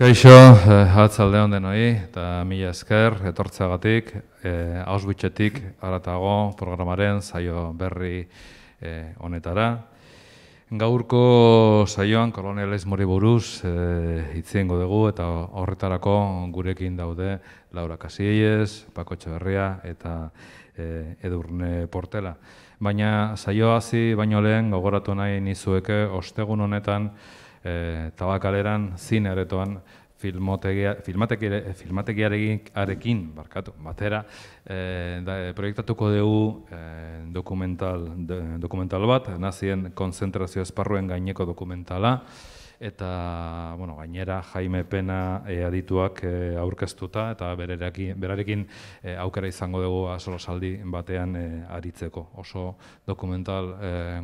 Kaixo, eh, den denoi, eta mila esker, etortzeagatik, eh, Auschwitzetik, aratago, programaren saio berri eh, honetara. Gaurko saioan Kolonel mori buruz e, dugu eta horretarako gurekin daude Laura Kasieiez, Paco Txaberria eta eh, Edurne Portela. Baina saio hasi baino lehen gogoratu nahi nizueke ostegun honetan e, eh, tabakaleran zin eretoan eh, filmategiarekin barkatu batera e, da, proiektatuko dugu dokumental, dokumental bat nazien konzentrazio esparruen gaineko dokumentala eta bueno, gainera Jaime Pena e, adituak e, aurkeztuta eta berarekin eh, aukera izango dugu azolo batean e, aritzeko. Oso dokumental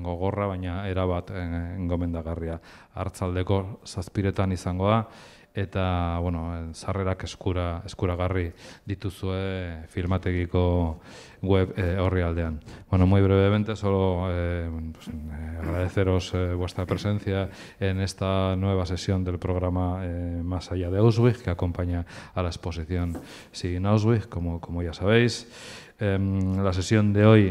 gogorra, baina era bat engomendagarria. Artzaldeko zazpiretan izango da, eta bueno, sarrerak eskura, eskuragarri dituzue filmategiko web eh, Bueno, muy brevemente, solo eh, pues, eh, agradeceros vuestra presencia en esta nueva sesión del programa Más allá de Auschwitz, que acompaña a la exposición Sin como, como ya sabéis. Em, la sesión de hoy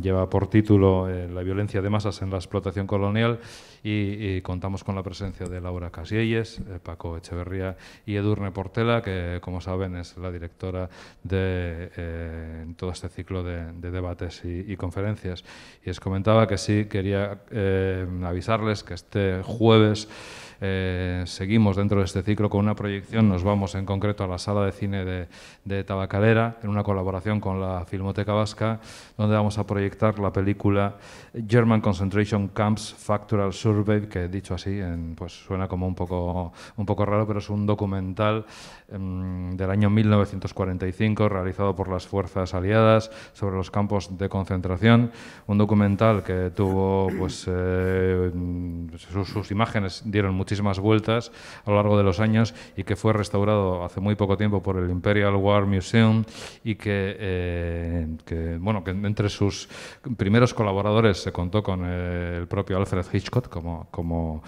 lleva por título La violencia de masas en la explotación colonial y, contamos con la presencia de Laura Casielles, eh, Paco Echeverría y Edurne Portela, que como saben es la directora de eh, todo este ciclo de, debates y, conferencias. Y les comentaba que sí quería eh, avisarles que este jueves... seguimos dentro de este ciclo con una proyección, nos vamos en concreto a la sala de cine de, Tabacalera, en una colaboración con la Filmoteca Vasca, donde vamos a proyectar la película German Concentration Camps Factual Survey, que dicho así en, pues suena como un poco, un poco raro, pero es un documental em, del año 1945 realizado por las fuerzas aliadas sobre los campos de concentración. Un documental que tuvo, pues, eh, sus, imágenes dieron muchísimas vueltas a lo largo de los años y que fue restaurado hace muy poco tiempo por el Imperial War Museum y que eh, bueno, que entre sus primeros colaboradores se contó con eh, el propio Alfred Hitchcock como, como,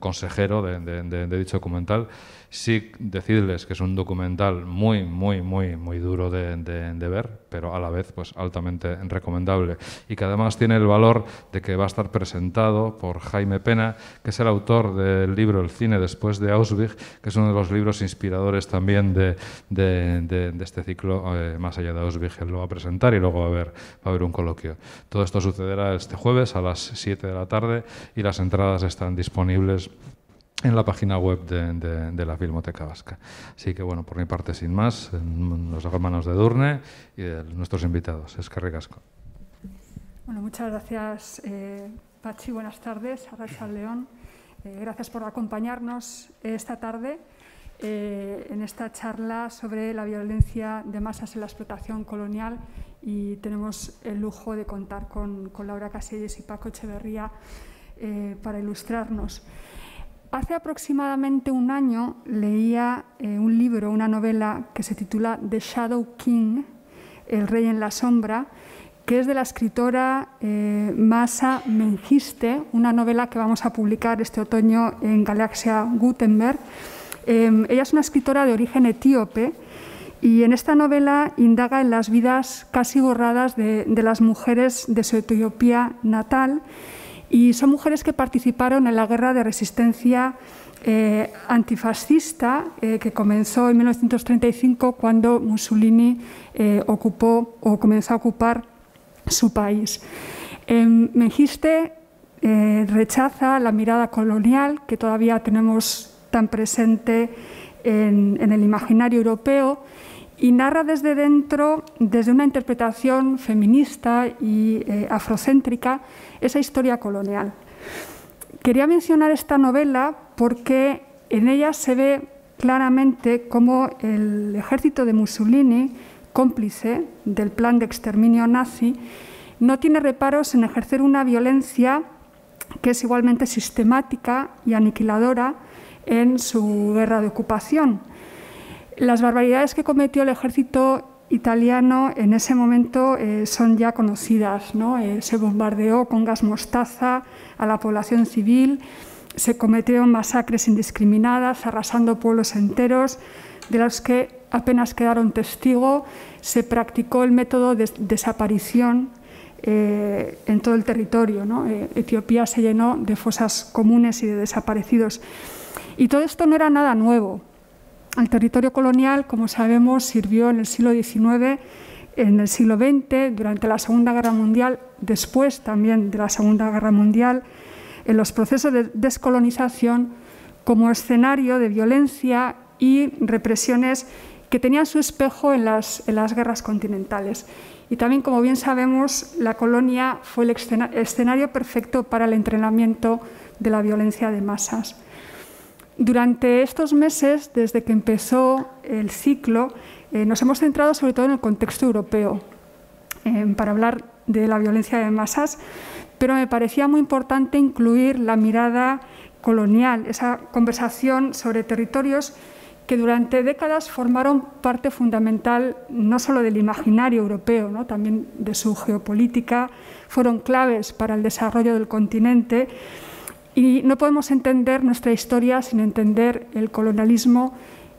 consejero de dicho documental. Sí decirles que es un documental muy, muy, muy, muy duro de, ver, pero a la vez pues altamente recomendable. Y que además tiene el valor de que va a estar presentado por Jaime Pena, que es el autor del libro El cine después de Auschwitz, que es uno de los libros inspiradores también de, este ciclo eh, Más allá de Auschwitz. Él lo va a presentar y luego va a haber, va a haber un coloquio. Todo esto sucederá este jueves a las 7 de la tarde y las entradas están disponibles en la página web de, la Filmoteca Vasca. Así que, bueno, por mi parte, sin más, los hermanos de Durne y de nuestros invitados. Es Bueno, muchas gracias, eh, Pachi. Buenas tardes, a León. Eh, gracias por acompañarnos esta tarde eh, en esta charla sobre la violencia de masas en la explotación colonial y tenemos el lujo de contar con, Laura Casillas y Paco Echeverría para ilustrarnos. Hace aproximadamente un año leía eh, un libro, una novela que se titula The Shadow King, El Rey en la Sombra, que es de la escritora eh, Masa Mengiste, una novela que vamos a publicar este otoño en Galaxia Gutenberg. Em, ella es una escritora de origen etíope y en esta novela indaga en las vidas casi borradas de las mujeres de su Etiopía natal y son mujeres que participaron en la guerra de resistencia eh, antifascista eh, que comenzó en 1935 cuando Mussolini eh, ocupó o comenzó a ocupar su país. Mengiste rechaza la mirada colonial que todavía tenemos tan presente en el imaginario europeo y narra desde dentro, desde una interpretación feminista y eh, afrocéntrica, esa historia colonial. Quería mencionar esta novela porque en ella se ve claramente cómo el ejército de Mussolini, cómplice del plan de exterminio nazi, no tiene reparos en ejercer una violencia que es igualmente sistemática y aniquiladora en su guerra de ocupación las barbaridades que cometió el ejército italiano en ese momento eh, son ya conocidas. Eh, se bombardeó con gas mostaza a la población civil, se cometieron masacres indiscriminadas, arrasando pueblos enteros, de los que apenas quedaron testigos. se practicó el método de desaparición eh, en todo el territorio. Etiopía se llenó de fosas comunes y de desaparecidos. Y todo esto no era nada nuevo el territorio colonial, como sabemos, sirvió en el siglo XIX, en el siglo XX, durante la Segunda Guerra Mundial, después también de la Segunda Guerra Mundial, en los procesos de descolonización como escenario de violencia y represiones que tenían su espejo en las, en las guerras continentales. Y también, como bien sabemos, la colonia fue el escenario perfecto para el entrenamiento de la violencia de masas. Durante estos meses, desde que empezó el ciclo, eh, nos hemos centrado sobre todo en el contexto europeo eh, para hablar de la violencia de masas, pero me parecía muy importante incluir la mirada colonial, esa conversación sobre territorios que durante décadas formaron parte fundamental no solo del imaginario europeo, también de su geopolítica, fueron claves para el desarrollo del continente y no podemos entender nuestra historia sin entender el colonialismo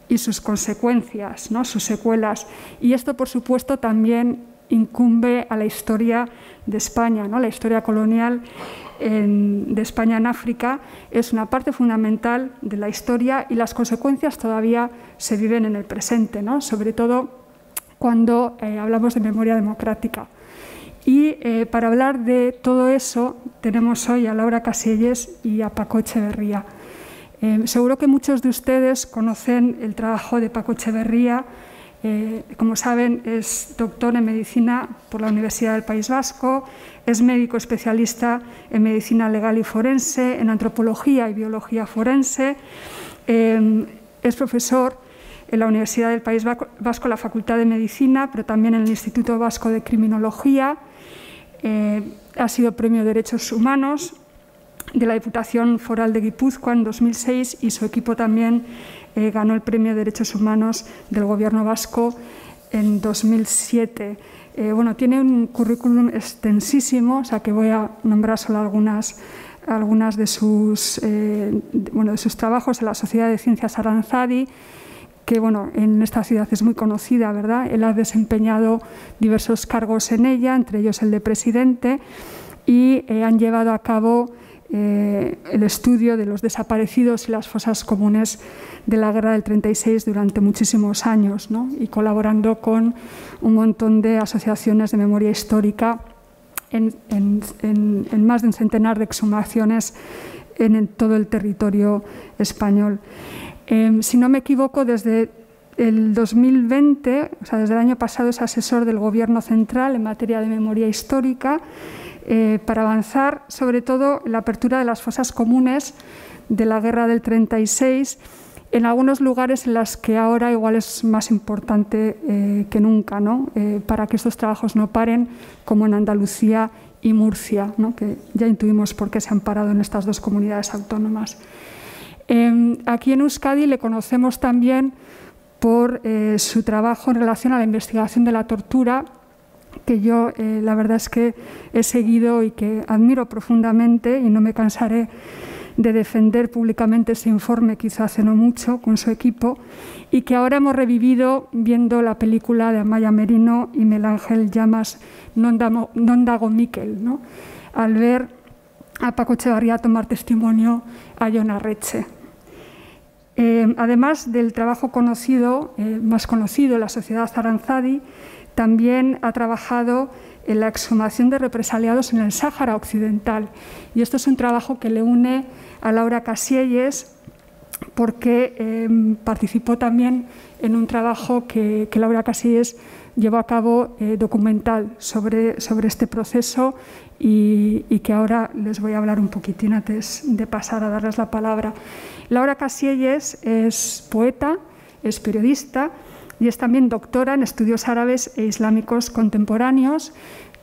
y sus consecuencias, ¿no? sus secuelas. Y esto, por supuesto, también incumbe a la historia de España. ¿no? La historia colonial de España en África es una parte fundamental de la historia y las consecuencias todavía se viven en el presente, ¿no? sobre todo cuando eh, hablamos de memoria democrática. Y eh, para hablar de todo eso tenemos hoy a Laura Caselles y a Paco Echeverría. Eh, seguro que muchos de ustedes conocen el trabajo de Paco Echeverría. Eh, como saben, es doctor en medicina por la Universidad del País Vasco, es médico especialista en medicina legal y forense, en antropología y biología forense, es profesor en la Universidad del País Vasco, la Facultad de Medicina, pero también en el Instituto Vasco de Criminología eh, ha sido Premio de Derechos Humanos de la Diputación Foral de Guipúzcoa en 2006 y su equipo también eh, ganó el Premio de Derechos Humanos del Gobierno Vasco en 2007. Eh, bueno, tiene un currículum extensísimo, o sea que voy a nombrar solo algunas, de sus trabajos en la Sociedad de Ciencias Aranzadi, que bueno, en esta ciudad es muy conocida, ¿verdad? Él ha desempeñado diversos cargos en ella, entre ellos el de presidente, y eh, han llevado a cabo eh, el estudio de los desaparecidos y las fosas comunes de la guerra del 36 durante muchísimos años, y colaborando con un montón de asociaciones de memoria histórica en, en más de un centenar de exhumaciones en todo el territorio español. Em, si no me equivoco, desde el 2020, o sea, desde el año pasado, es asesor del Gobierno Central en materia de memoria histórica eh, para avanzar, sobre todo, en la apertura de las fosas comunes de la Guerra del 36 en algunos lugares en las que ahora igual es más importante eh, que nunca, eh, para que estos trabajos no paren, como en Andalucía y Murcia, que ya intuimos por qué se han parado en estas dos comunidades autónomas. Em, aquí en Euskadi le conocemos también por eh, su trabajo en relación a la investigación de la tortura, que yo eh, la verdad es que he seguido y que admiro profundamente y no me cansaré de defender públicamente ese informe quizás hace no mucho con su equipo y que ahora hemos revivido viendo la película de Amaya Merino y Melángel Llamas Nondago, Miquel, al ver a Paco Echevarría tomar testimonio a Jonah Reche. Eh, además del trabajo conocido, eh, más conocido, la sociedad Zaranzadi, también ha trabajado en la exhumación de represaliados en el Sáhara Occidental. Y esto es un trabajo que le une a Laura Casielles porque eh, participó también en un trabajo que, Laura Casillas llevó a cabo documental sobre, sobre este proceso y, y, que ahora les voy a hablar un poquitín antes de pasar a darles la palabra. Laura Casielles es poeta, es periodista y es también doctora en estudios árabes e islámicos contemporáneos.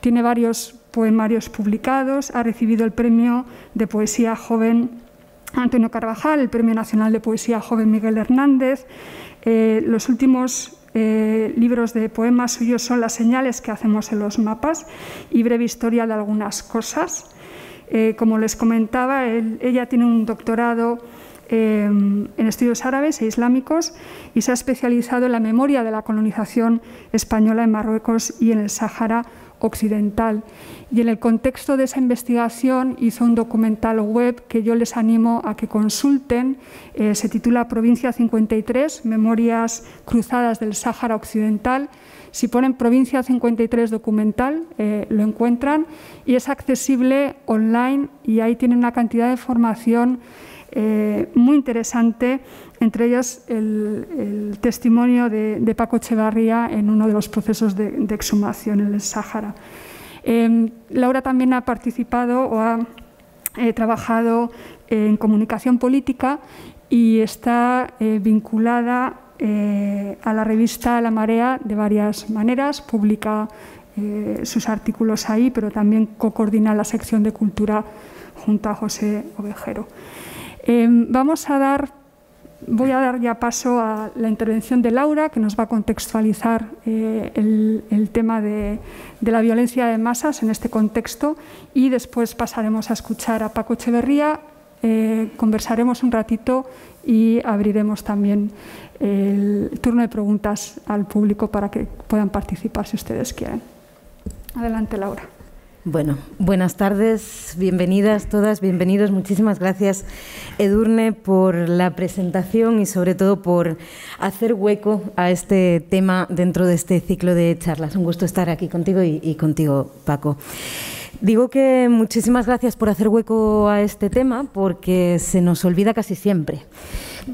Tiene varios poemarios publicados, ha recibido el premio de poesía joven Antonio Carvajal, el premio nacional de poesía joven Miguel Hernández. Eh, los últimos eh, libros de poemas suyos son Las señales que hacemos en los mapas y Breve historia de algunas cosas. Eh, como les comentaba, ella tiene un doctorado Em, en estudios árabes e islámicos y se ha especializado en la memoria de la colonización española en Marruecos y en el Sáhara Occidental. Y en el contexto de esa investigación hizo un documental web que yo les animo a que consulten. Eh, se titula Provincia 53, Memorias Cruzadas del Sáhara Occidental. Si ponen Provincia 53 documental, eh, lo encuentran y es accesible online y ahí tienen una cantidad de formación eh, muy interesante, entre ellas el, testimonio de, Paco Echevarría en uno de los procesos de, exhumación en el Sáhara. Em, Laura también ha participado o ha eh, trabajado eh, en comunicación política y está vinculada a la revista La Marea de varias maneras, publica sus artículos ahí, pero también co-coordina la sección de cultura junto a José Ovejero. Em, vamos a dar, voy a dar ya paso a la intervención de Laura, que nos va a contextualizar eh, el, tema de, la violencia de masas en este contexto y después pasaremos a escuchar a Paco Echeverría, eh, conversaremos un ratito y abriremos también el turno de preguntas al público para que puedan participar si ustedes quieren. Adelante, Laura. Bueno, buenas tardes, bienvenidas todas, bienvenidos. Muchísimas gracias, Edurne, por la presentación y sobre todo por hacer hueco a este tema dentro de este ciclo de charlas. Un gusto estar aquí contigo y, y contigo, Paco. Digo que muchísimas gracias por hacer hueco a este tema porque se nos olvida casi siempre.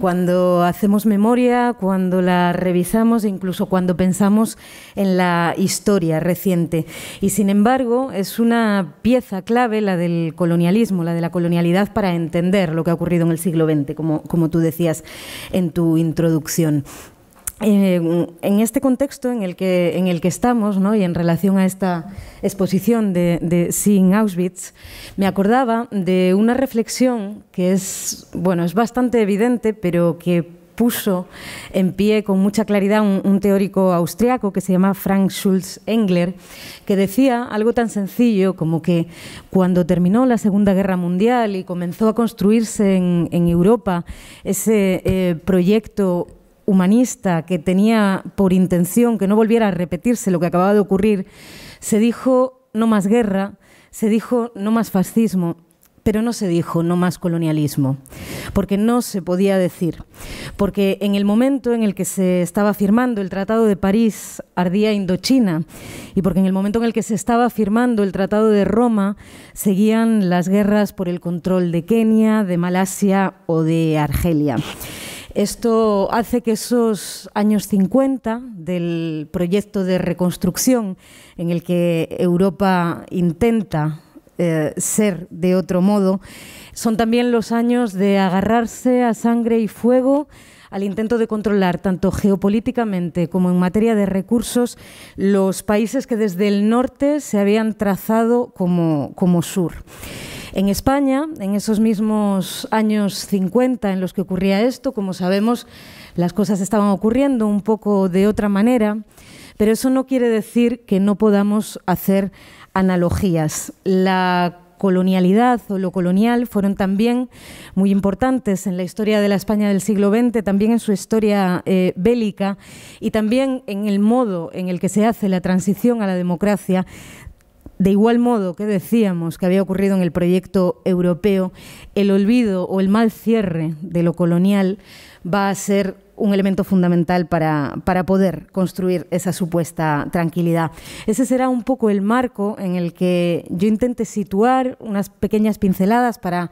Cuando hacemos memoria, cuando la revisamos, e incluso cuando pensamos en la historia reciente. Y sin embargo, es una pieza clave la del colonialismo, la de la colonialidad para entender lo que ha ocurrido en el siglo XX, como, como tú decías en tu introducción en este contexto en el que, en el que estamos ¿no? y en relación a esta exposición de, de Seeing Auschwitz, me acordaba de una reflexión que es, bueno, es bastante evidente, pero que puso en pie con mucha claridad un, teórico austriaco que se llama Frank Schulz Engler, que decía algo tan sencillo como que cuando terminó la Segunda Guerra Mundial y comenzó a construirse en, Europa ese eh, proyecto humanista que tenía por intención que no volviera a repetirse lo que acababa de ocurrir, se dijo no más guerra, se dijo no más fascismo, pero no se dijo no más colonialismo, porque no se podía decir, porque en el momento en el que se estaba firmando el Tratado de París ardía Indochina y porque en el momento en el que se estaba firmando el Tratado de Roma seguían las guerras por el control de Kenia, de Malasia o de Argelia. Esto hace que esos años 50 del proyecto de reconstrucción en el que Europa intenta eh, ser de otro modo, son también los años de agarrarse a sangre y fuego al intento de controlar tanto geopolíticamente como en materia de recursos los países que desde el norte se habían trazado como sur. En España, en esos mismos años 50 en los que ocurría esto, como sabemos, las cosas estaban ocurriendo un poco de otra manera, pero eso no quiere decir que no podamos hacer analogías. La colonialidad o lo colonial fueron también muy importantes en la historia de la España del siglo XX, también en su historia eh, bélica y también en el modo en el que se hace la transición a la democracia de igual modo que decíamos que había ocurrido en el proyecto europeo, el olvido o el mal cierre de lo colonial va a ser un elemento fundamental para, poder construir esa supuesta tranquilidad. Ese será un poco el marco en el que yo intente situar unas pequeñas pinceladas para,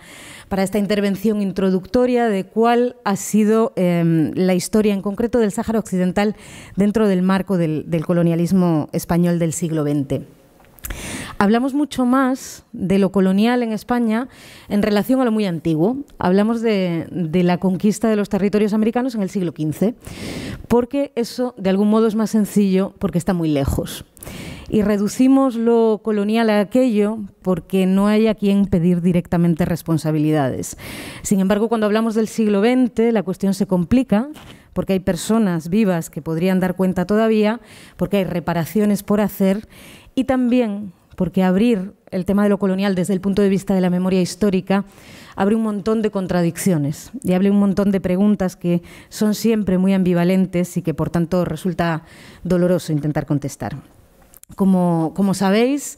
para esta intervención introductoria de cuál ha sido em, la historia en concreto del Sáhara Occidental dentro del marco del colonialismo español del siglo XX. Hablamos mucho más de lo colonial en España en relación a lo muy antiguo. Hablamos de, la conquista de los territorios americanos en el siglo XV, porque eso de algún modo es más sencillo porque está muy lejos y reducimos lo colonial a aquello porque no hay a quien pedir directamente responsabilidades. Sin embargo, cuando hablamos del siglo XX, la cuestión se complica porque hay personas vivas que podrían dar cuenta todavía, porque hay reparaciones por hacer y también porque abrir el tema de lo colonial desde el punto de vista de la memoria histórica abre un montón de contradicciones y abre un montón de preguntas que son siempre muy ambivalentes y que por tanto resulta doloroso intentar contestar. Como, sabéis,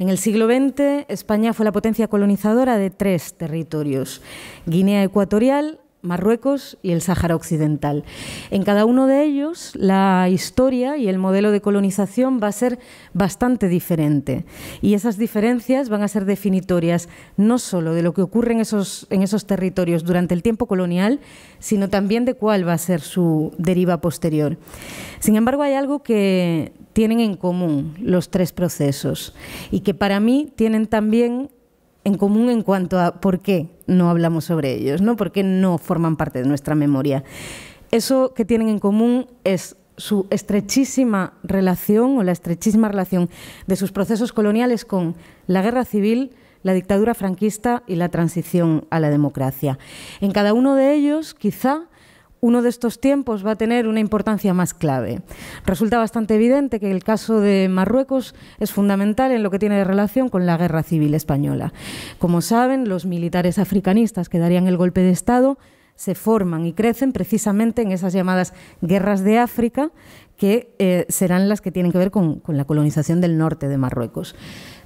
en el siglo XX España fue la potencia colonizadora de tres territorios, Guinea Ecuatorial, Marruecos y el Sáhara Occidental. En cada uno de ellos, la historia y el modelo de colonización va a ser bastante diferente. Y esas diferencias van a ser definitorias no solo de lo que ocurre en esos, en esos territorios durante el tiempo colonial, sino también de cuál va a ser su deriva posterior. Sin embargo, hay algo que tienen en común los tres procesos y que para mí tienen también en común en cuanto a por qué no hablamos sobre ellos, ¿no? por qué no forman parte de nuestra memoria. Eso que tienen en común es su estrechísima relación o la estrechísima relación de sus procesos coloniales con la guerra civil, la dictadura franquista y la transición a la democracia. En cada uno de ellos, quizá, uno de estos tiempos va a tener una importancia más clave. Resulta bastante evidente que el caso de Marruecos es fundamental en lo que tiene relación con la guerra civil española. Como saben, los militares africanistas que darían el golpe de Estado se forman y crecen precisamente en esas llamadas guerras de África, que eh, serán las que tienen que ver con, con la colonización del norte de Marruecos.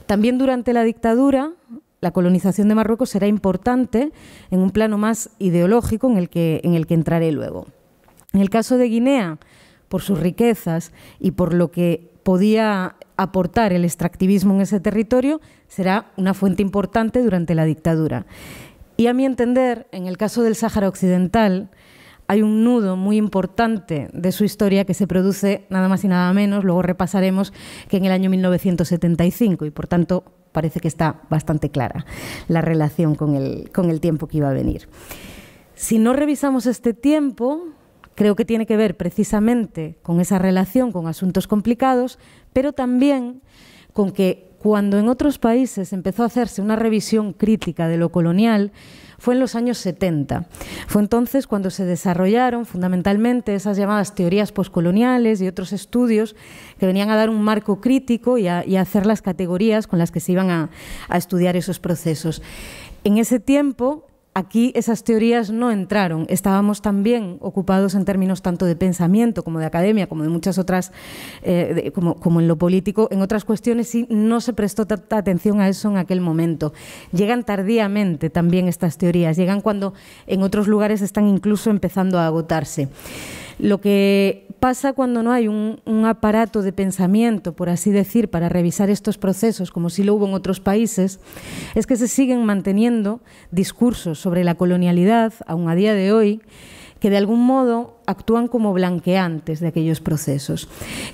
También durante la dictadura, la colonización de Marruecos será importante en un plano más ideológico en el que, en el que entraré luego. En el caso de Guinea, por sus riquezas y por lo que podía aportar el extractivismo en ese territorio, será una fuente importante durante la dictadura. Y a mi entender, en el caso del Sáhara Occidental, hay un nudo muy importante de su historia que se produce nada más y nada menos, luego repasaremos, que en el año 1975 y por tanto parece que está bastante clara la relación con el, con el tiempo que iba a venir. Si no revisamos este tiempo, creo que tiene que ver precisamente con esa relación con asuntos complicados, pero también con que cuando en otros países empezó a hacerse una revisión crítica de lo colonial, fue en los años 70. Fue entonces cuando se desarrollaron fundamentalmente esas llamadas teorías poscoloniales y otros estudios que venían a dar un marco crítico y a, hacer las categorías con las que se iban a, a estudiar esos procesos. En ese tiempo, Aquí esas teorías no entraron. Estábamos también ocupados en términos tanto de pensamiento como de academia, como de muchas otras, eh, como, en lo político, en otras cuestiones y no se prestó tanta atención a eso en aquel momento. Llegan tardíamente también estas teorías, llegan cuando en otros lugares están incluso empezando a agotarse. Lo que pasa cuando no hay un, aparato de pensamiento, por así decir, para revisar estos procesos, como si lo hubo en otros países, es que se siguen manteniendo discursos sobre la colonialidad, aún a día de hoy, que de algún modo actúan como blanqueantes de aquellos procesos.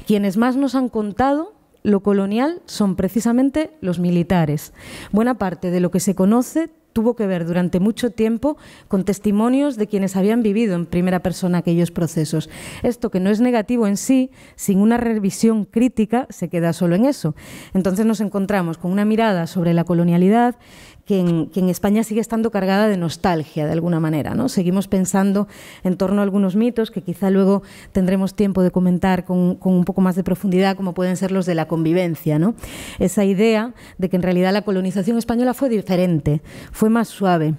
Quienes más nos han contado lo colonial son precisamente los militares. Buena parte de lo que se conoce tuvo que ver durante mucho tiempo con testimonios de quienes habían vivido en primera persona aquellos procesos. Esto que no es negativo en sí, sin una revisión crítica se queda solo en eso. Entonces nos encontramos con una mirada sobre la colonialidad que en, España sigue estando cargada de nostalgia, de alguna manera. ¿no? Seguimos pensando en torno a algunos mitos que quizá luego tendremos tiempo de comentar con, un poco más de profundidad, como pueden ser los de la convivencia. Esa idea de que en realidad la colonización española fue diferente, fue más suave.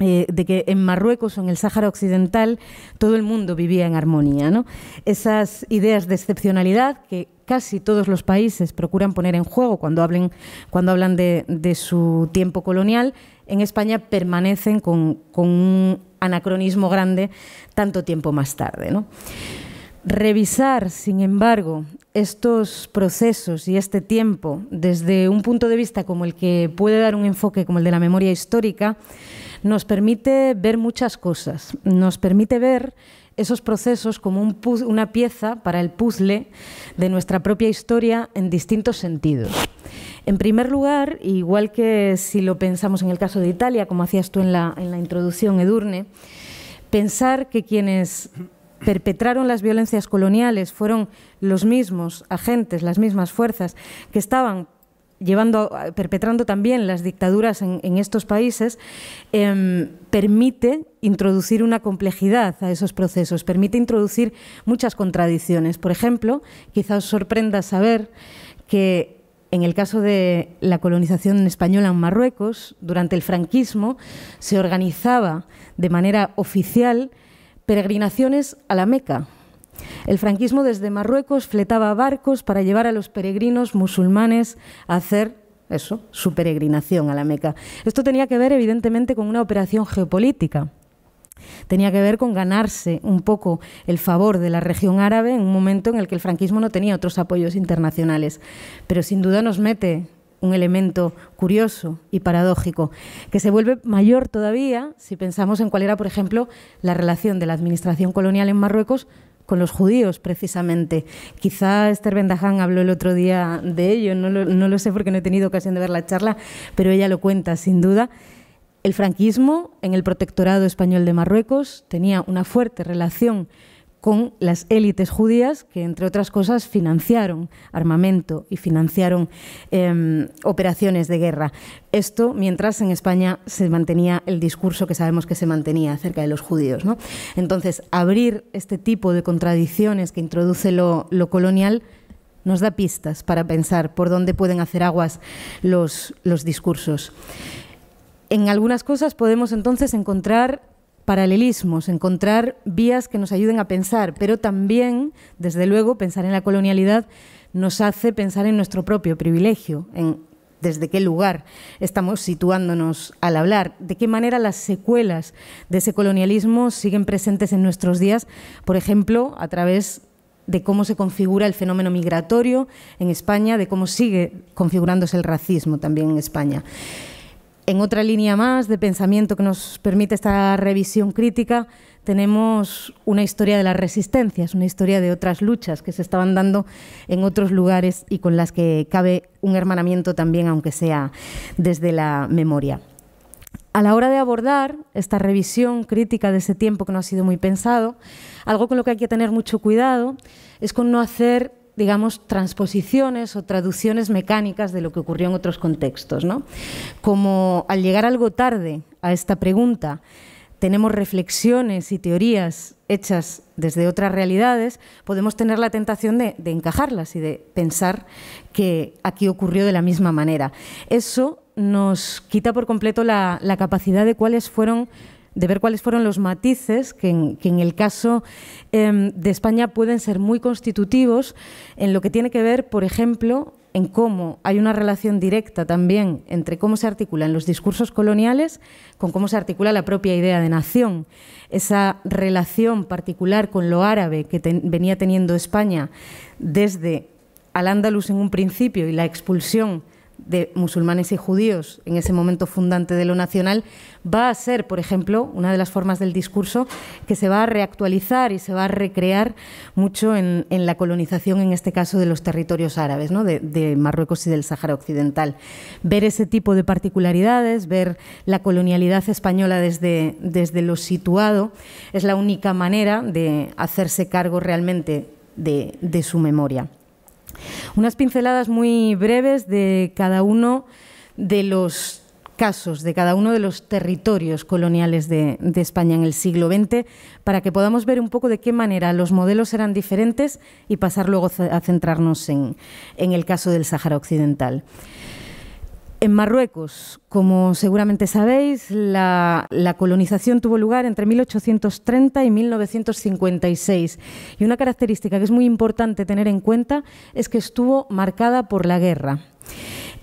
Eh, de que en Marruecos o en el Sáhara Occidental todo el mundo vivía en armonía. Esas ideas de excepcionalidad que casi todos los países procuran poner en juego cuando, hablen, cuando hablan de, su tiempo colonial, en España permanecen con, un anacronismo grande tanto tiempo más tarde. Revisar, sin embargo, estos procesos y este tiempo desde un punto de vista como el que puede dar un enfoque como el de la memoria histórica, nos permite ver muchas cosas. Nos permite ver esos procesos como una pieza para el puzzle de nuestra propia historia en distintos sentidos. En primer lugar, igual que si lo pensamos en el caso de Italia, como hacías tú en la introducción, Edurne, pensar que quienes perpetraron las violencias coloniales fueron los mismos agentes, las mismas fuerzas que estaban llevando, perpetrando también las dictaduras en, estos países, em, permite introducir una complejidad a esos procesos, permite introducir muchas contradicciones. Por ejemplo, quizá os sorprenda saber que en el caso de la colonización española en Marruecos, durante el franquismo, se organizaba de manera oficial peregrinaciones a la Meca el franquismo desde Marruecos fletaba barcos para llevar a los peregrinos musulmanes a hacer eso, su peregrinación a la Meca. Esto tenía que ver evidentemente con una operación geopolítica. Tenía que ver con ganarse un poco el favor de la región árabe en un momento en el que el franquismo no tenía otros apoyos internacionales. Pero sin duda nos mete un elemento curioso y paradójico, que se vuelve mayor todavía si pensamos en cuál era, por ejemplo, la relación de la administración colonial en Marruecos con los judíos, precisamente. Quizá Esther Bendahan habló el otro día de ello, no lo, no lo sé porque no he tenido ocasión de ver la charla, pero ella lo cuenta, sin duda. El franquismo en el protectorado español de Marruecos tenía una fuerte relación con las élites judías que, entre otras cosas, financiaron armamento y financiaron em, operaciones de guerra. Esto mientras en España se mantenía el discurso que sabemos que se mantenía acerca de los judíos. Entonces, abrir este tipo de contradicciones que introduce lo, colonial nos da pistas para pensar por dónde pueden hacer aguas los, los discursos. En algunas cosas podemos entonces encontrar paralelismos, encontrar vías que nos ayuden a pensar, pero también, desde luego, pensar en la colonialidad nos hace pensar en nuestro propio privilegio, en desde qué lugar estamos situándonos al hablar, de qué manera las secuelas de ese colonialismo siguen presentes en nuestros días, por ejemplo, a través de cómo se configura el fenómeno migratorio en España, de cómo sigue configurándose el racismo también en España. En otra línea más de pensamiento que nos permite esta revisión crítica, tenemos una historia de las resistencias, una historia de otras luchas que se estaban dando en otros lugares y con las que cabe un hermanamiento también, aunque sea desde la memoria. A la hora de abordar esta revisión crítica de ese tiempo que no ha sido muy pensado, algo con lo que hay que tener mucho cuidado es con no hacer digamos, transposiciones o traducciones mecánicas de lo que ocurrió en otros contextos. Como al llegar algo tarde a esta pregunta, tenemos reflexiones y teorías hechas desde otras realidades, podemos tener la tentación de, encajarlas y de pensar que aquí ocurrió de la misma manera. Eso nos quita por completo la, la capacidad de cuáles fueron de ver cuáles fueron los matices que en, el caso em, de España pueden ser muy constitutivos en lo que tiene que ver, por ejemplo, en cómo hay una relación directa también entre cómo se articulan los discursos coloniales con cómo se articula la propia idea de nación. Esa relación particular con lo árabe que venía teniendo España desde al Andalus en un principio y la expulsión de musulmanes y judíos en ese momento fundante de lo nacional, va a ser, por ejemplo, una de las formas del discurso que se va a reactualizar y se va a recrear mucho en, la colonización, en este caso, de los territorios árabes, ¿no? de, Marruecos y del Sáhara Occidental. Ver ese tipo de particularidades, ver la colonialidad española desde, desde lo situado, es la única manera de hacerse cargo realmente de su memoria. Unas pinceladas muy breves de cada uno de los casos de cada uno de los territorios coloniales de, España en el siglo XX para que podamos ver un poco de qué manera los modelos eran diferentes y pasar luego a centrarnos en, en el caso del Sáhara Occidental. En Marruecos, como seguramente sabéis, la, colonización tuvo lugar entre 1830 y 1956. Y una característica que es muy importante tener en cuenta es que estuvo marcada por la guerra.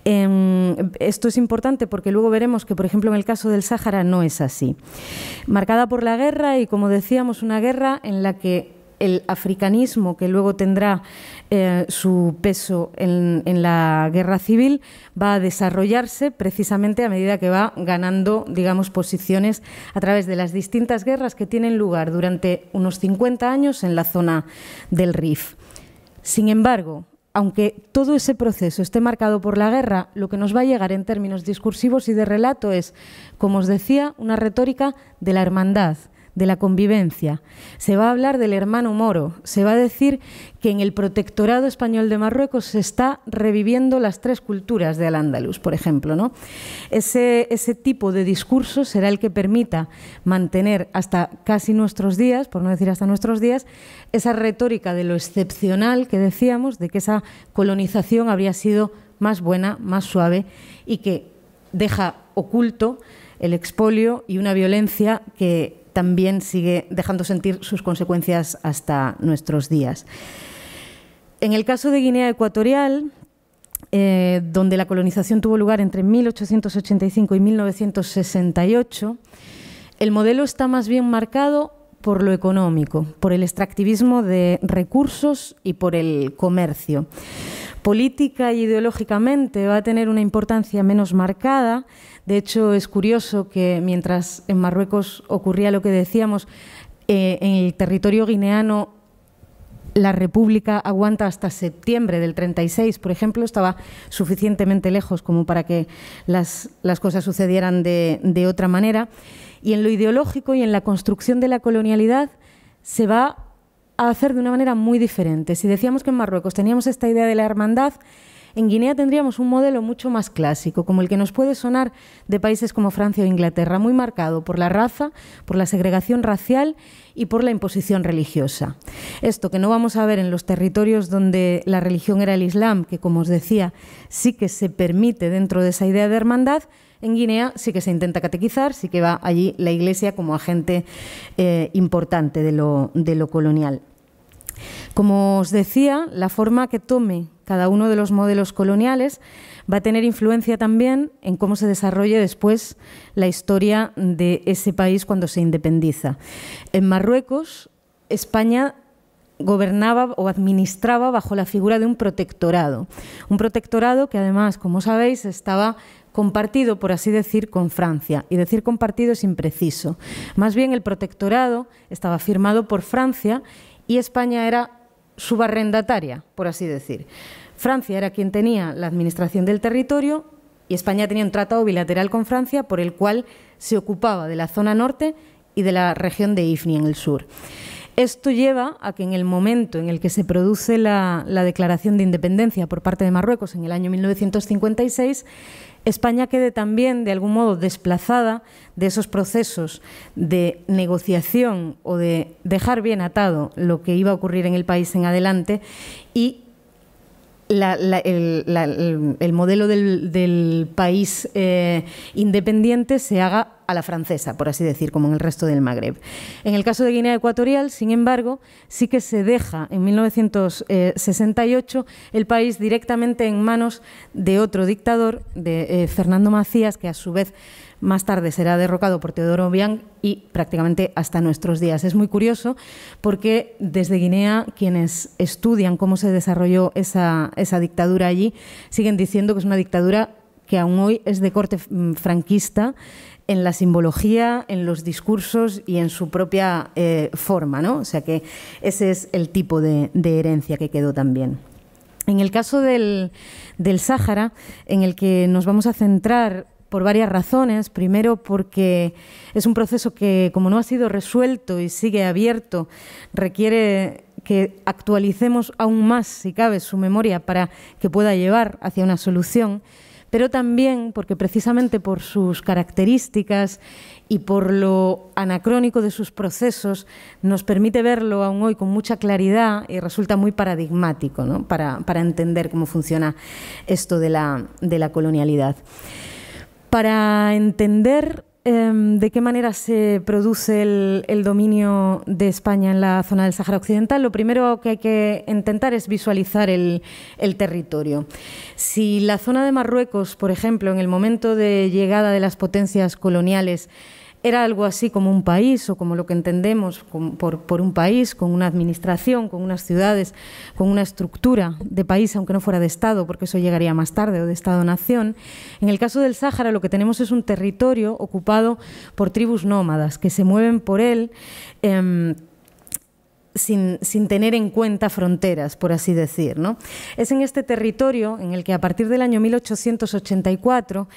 Em, esto es importante porque luego veremos que, por ejemplo, en el caso del Sáhara no es así. Marcada por la guerra y, como decíamos, una guerra en la que el africanismo que luego tendrá eh, su peso en, la guerra civil va a desarrollarse precisamente a medida que va ganando, digamos, posiciones a través de las distintas guerras que tienen lugar durante unos 50 años en la zona del Rif. Sin embargo, aunque todo ese proceso esté marcado por la guerra, lo que nos va a llegar en términos discursivos y de relato es, como os decía, una retórica de la hermandad, de la convivencia. Se va a hablar del hermano Moro. Se va a decir que en el protectorado español de Marruecos se está reviviendo las tres culturas de Al-Ándalus, por ejemplo. ¿no? Ese, ese tipo de discurso será el que permita mantener hasta casi nuestros días, por no decir hasta nuestros días, esa retórica de lo excepcional que decíamos, de que esa colonización habría sido más buena, más suave y que deja oculto el expolio y una violencia que también sigue dejando sentir sus consecuencias hasta nuestros días. En el caso de Guinea Ecuatorial, eh, donde la colonización tuvo lugar entre 1885 y 1968, el modelo está más bien marcado por lo económico, por el extractivismo de recursos y por el comercio. Política e ideológicamente va a tener una importancia menos marcada, de hecho, es curioso que mientras en Marruecos ocurría lo que decíamos, eh, en el territorio guineano la República aguanta hasta septiembre del 36, por ejemplo, estaba suficientemente lejos como para que las, cosas sucedieran de, de otra manera. Y en lo ideológico y en la construcción de la colonialidad se va a hacer de una manera muy diferente. Si decíamos que en Marruecos teníamos esta idea de la hermandad, en Guinea tendríamos un modelo mucho más clásico, como el que nos puede sonar de países como Francia o Inglaterra, muy marcado por la raza, por la segregación racial y por la imposición religiosa. Esto que no vamos a ver en los territorios donde la religión era el Islam, que como os decía, sí que se permite dentro de esa idea de hermandad, en Guinea sí que se intenta catequizar, sí que va allí la Iglesia como agente eh, importante de lo colonial. Como os decía, la forma que tome cada uno de los modelos coloniales va a tener influencia también en cómo se desarrolle después la historia de ese país cuando se independiza. En Marruecos, España gobernaba o administraba bajo la figura de un protectorado. Un protectorado que además, como sabéis, estaba compartido, por así decir, con Francia. Y decir compartido es impreciso. Más bien el protectorado estaba firmado por Francia y España era subarrendataria, por así decir. Francia era quien tenía la administración del territorio y España tenía un tratado bilateral con Francia por el cual se ocupaba de la zona norte y de la región de Ifni en el sur. Esto lleva a que en el momento en el que se produce la, declaración de independencia por parte de Marruecos en el año 1956, España quede también, de algún modo, desplazada de esos procesos de negociación o de dejar bien atado lo que iba a ocurrir en el país en adelante y el, modelo del, país eh, independiente se haga a la francesa, por así decir, como en el resto del Magreb. En el caso de Guinea Ecuatorial, sin embargo, sí que se deja en 1968 eh, el país directamente en manos de otro dictador, de eh, Fernando Macías, que a su vez más tarde será derrocado por Teodoro Obiang y prácticamente hasta nuestros días. Es muy curioso porque desde Guinea quienes estudian cómo se desarrolló esa, dictadura allí siguen diciendo que es una dictadura que aún hoy es de corte mm, franquista en la simbología, en los discursos y en su propia eh, forma. ¿no? O sea que ese es el tipo de, herencia que quedó también. En el caso del, del Sáhara, en el que nos vamos a centrar por varias razones. Primero, porque es un proceso que, como no ha sido resuelto y sigue abierto, requiere que actualicemos aún más, si cabe, su memoria para que pueda llevar hacia una solución, pero también porque precisamente por sus características y por lo anacrónico de sus procesos nos permite verlo aún hoy con mucha claridad y resulta muy paradigmático para, entender cómo funciona esto de la, de la colonialidad para entender em, de qué manera se produce el, dominio de España en la zona del Sahara Occidental, lo primero que hay que intentar es visualizar el territorio. Si la zona de Marruecos, por ejemplo, en el momento de llegada de las potencias coloniales, era algo así como un país o como lo que entendemos por, un país, con una administración, con unas ciudades, con una estructura de país, aunque no fuera de Estado, porque eso llegaría más tarde, o de Estado-nación. En el caso del Sáhara lo que tenemos es un territorio ocupado por tribus nómadas que se mueven por él. Em, sin, tener en cuenta fronteras, por así decir. ¿no? Es en este territorio en el que a partir del año 1884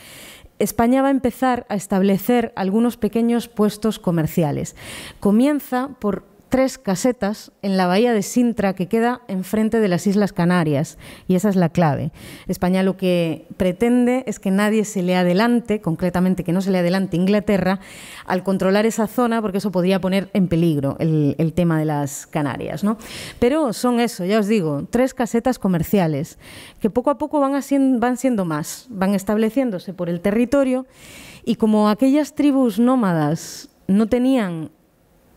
España va a empezar a establecer algunos pequeños puestos comerciales. Comienza por tres casetas en la bahía de Sintra que queda enfrente de las Islas Canarias y esa es la clave. España lo que pretende es que nadie se le adelante, concretamente que no se le adelante Inglaterra, al controlar esa zona porque eso podría poner en peligro el, tema de las Canarias. ¿no? Pero son eso, ya os digo, tres casetas comerciales que poco a poco van, van siendo más, van estableciéndose por el territorio y como aquellas tribus nómadas no tenían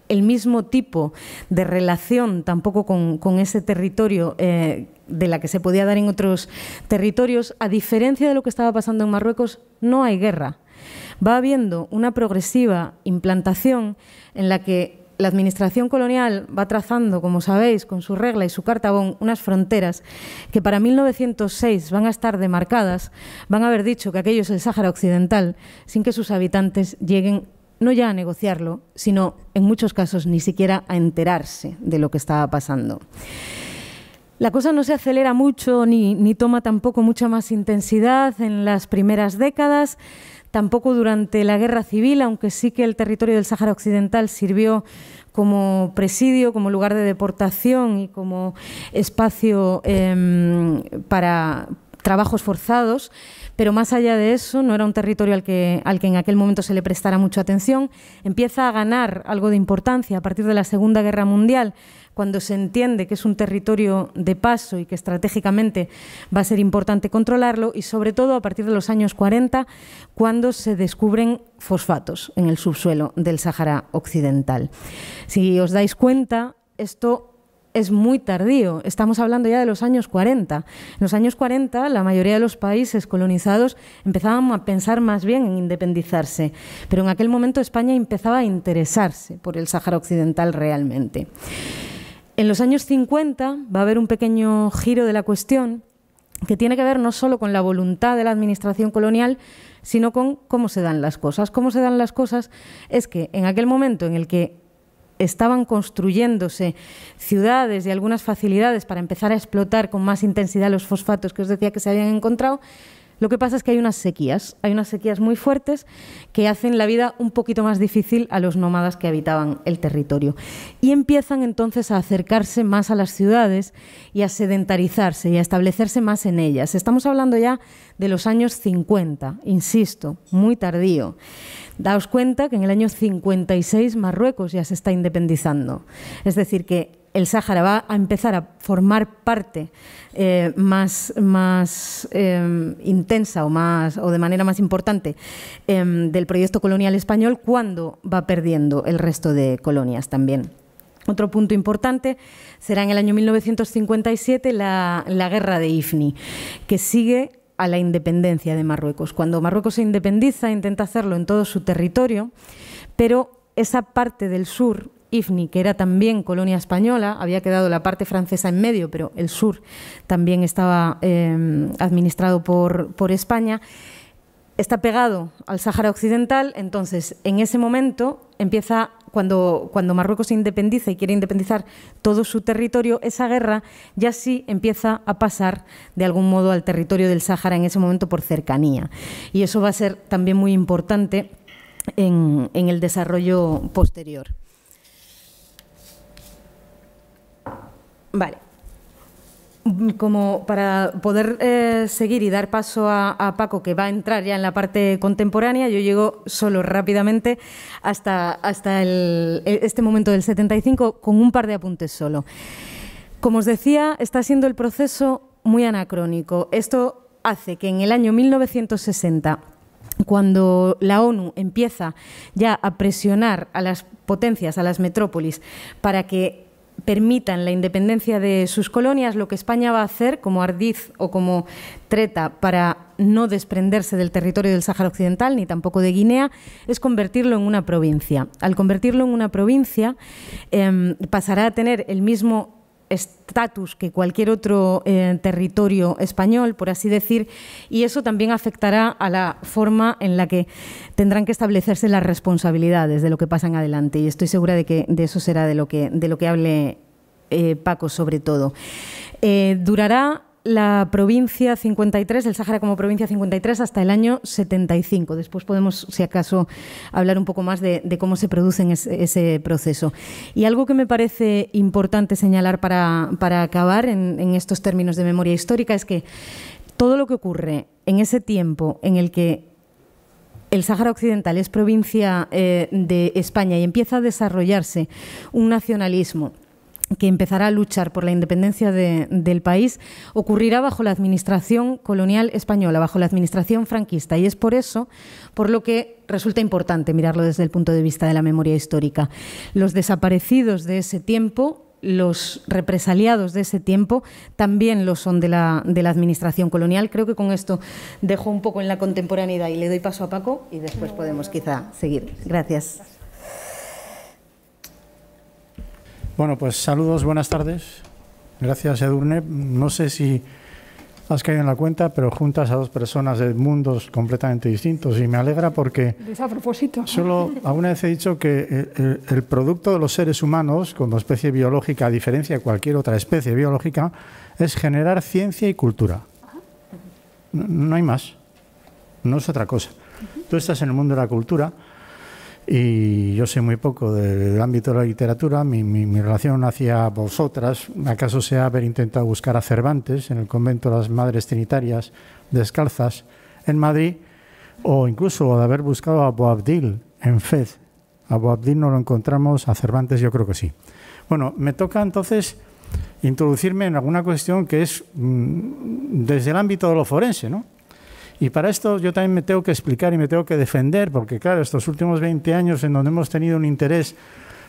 el mismo tipo de relación tampoco con, ese territorio eh, de la que se podía dar en otros territorios. A diferencia de lo que estaba pasando en Marruecos, no hay guerra. Va habiendo una progresiva implantación en la que la administración colonial va trazando, como sabéis, con su regla y su cartabón, unas fronteras que para 1906 van a estar demarcadas, van a haber dicho que aquello es el Sáhara Occidental, sin que sus habitantes lleguen no ya a negociarlo, sino en muchos casos ni siquiera a enterarse de lo que estaba pasando. La cosa no se acelera mucho ni, toma tampoco mucha más intensidad en las primeras décadas, tampoco durante la guerra civil, aunque sí que el territorio del Sáhara Occidental sirvió como presidio, como lugar de deportación y como espacio em, para trabajos forzados. Pero más allá de eso, no era un territorio al que, al que en aquel momento se le prestara mucha atención. Empieza a ganar algo de importancia a partir de la Segunda Guerra Mundial, cuando se entiende que es un territorio de paso y que estratégicamente va a ser importante controlarlo, y sobre todo a partir de los años 40, cuando se descubren fosfatos en el subsuelo del Sahara Occidental. Si os dais cuenta, esto es muy tardío. Estamos hablando ya de los años 40. En los años 40 la mayoría de los países colonizados empezaban a pensar más bien en independizarse, pero en aquel momento España empezaba a interesarse por el Sáhara Occidental realmente. En los años 50 va a haber un pequeño giro de la cuestión que tiene que ver no solo con la voluntad de la administración colonial, sino con cómo se dan las cosas. Cómo se dan las cosas es que en aquel momento en el que estaban construyéndose ciudades y algunas facilidades para empezar a explotar con más intensidad los fosfatos que os decía que se habían encontrado, lo que pasa es que hay unas sequías, hay unas sequías muy fuertes que hacen la vida un poquito más difícil a los nómadas que habitaban el territorio. Y empiezan entonces a acercarse más a las ciudades y a sedentarizarse y a establecerse más en ellas. Estamos hablando ya de los años 50, insisto, muy tardío. Daos cuenta que en el año 56 Marruecos ya se está independizando. Es decir, que el Sáhara va a empezar a formar parte eh, más, más eh, intensa o, más, o de manera más importante em, del proyecto colonial español cuando va perdiendo el resto de colonias también. Otro punto importante será en el año 1957 la, la guerra de IFNI, que sigue a la independencia de Marruecos. Cuando Marruecos se independiza, intenta hacerlo en todo su territorio, pero esa parte del sur, Ifni, que era también colonia española, había quedado la parte francesa en medio, pero el sur también estaba eh, administrado por, por España, está pegado al Sáhara Occidental, entonces en ese momento empieza cuando, Marruecos se independiza y quiere independizar todo su territorio, esa guerra ya sí empieza a pasar de algún modo al territorio del Sáhara en ese momento por cercanía. Y eso va a ser también muy importante en, en el desarrollo posterior. Vale como para poder eh, seguir y dar paso a, Paco, que va a entrar ya en la parte contemporánea, yo llego solo rápidamente hasta, hasta e, este momento del 75 con un par de apuntes solo. Como os decía, está siendo el proceso muy anacrónico. Esto hace que en el año 1960 cuando la ONU empieza ya a presionar a las potencias, a las metrópolis, para que permitan la independencia de sus colonias, lo que España va a hacer como ardiz o como treta para no desprenderse del territorio del Sáhara Occidental ni tampoco de Guinea, es convertirlo en una provincia. Al convertirlo en una provincia, em, pasará a tener el mismo estatus que cualquier otro eh, territorio español, por así decir, y eso también afectará a la forma en la que tendrán que establecerse las responsabilidades de lo que pasan adelante. Y estoy segura de que de eso será de lo que, de lo que hable eh, Paco sobre todo. Eh, durará la provincia 53, el Sáhara como provincia 53, hasta el año 75. Después podemos, si acaso, hablar un poco más de, cómo se produce ese, ese, proceso. Y algo que me parece importante señalar para, para acabar en, estos términos de memoria histórica es que todo lo que ocurre en ese tiempo en el que el Sáhara Occidental es provincia eh, de España y empieza a desarrollarse un nacionalismo que empezará a luchar por la independencia del país ocurrirá bajo la administración colonial española, bajo la administración franquista. Y es por eso por lo que resulta importante mirarlo desde el punto de vista de la memoria histórica. Los desaparecidos de ese tiempo los represaliados de ese tiempo también lo son de la, de la, administración colonial. Creo que con esto dejo un poco en la contemporaneidad y le doy paso a Paco y después podemos quizá seguir. Gracias. Bueno, pues saludos, buenas tardes. Gracias, Edurne. No sé si has caído en la cuenta, pero juntas a dos personas de mundos completamente distintos y me alegra porque... a propósito. Solo alguna vez he dicho que eh, eh, el, producto de los seres humanos como especie biológica, a diferencia de cualquier otra especie biológica, es generar ciencia y cultura. no hay más. No es otra cosa. Tú estás en el mundo de la cultura y yo sé muy poco del ámbito de la literatura. Mi, relación hacia vosotras, acaso sea haber intentado buscar a Cervantes en el convento de las Madres Trinitarias Descalzas en Madrid, o incluso de haber buscado a Boabdil en Fez. A Boabdil no lo encontramos, a Cervantes yo creo que sí. Bueno, me toca entonces introducirme en alguna cuestión que es mm, desde el ámbito de lo forense, ¿no? Y para esto yo también me tengo que explicar y me tengo que defender, porque claro, estos últimos 20 años en donde hemos tenido un interés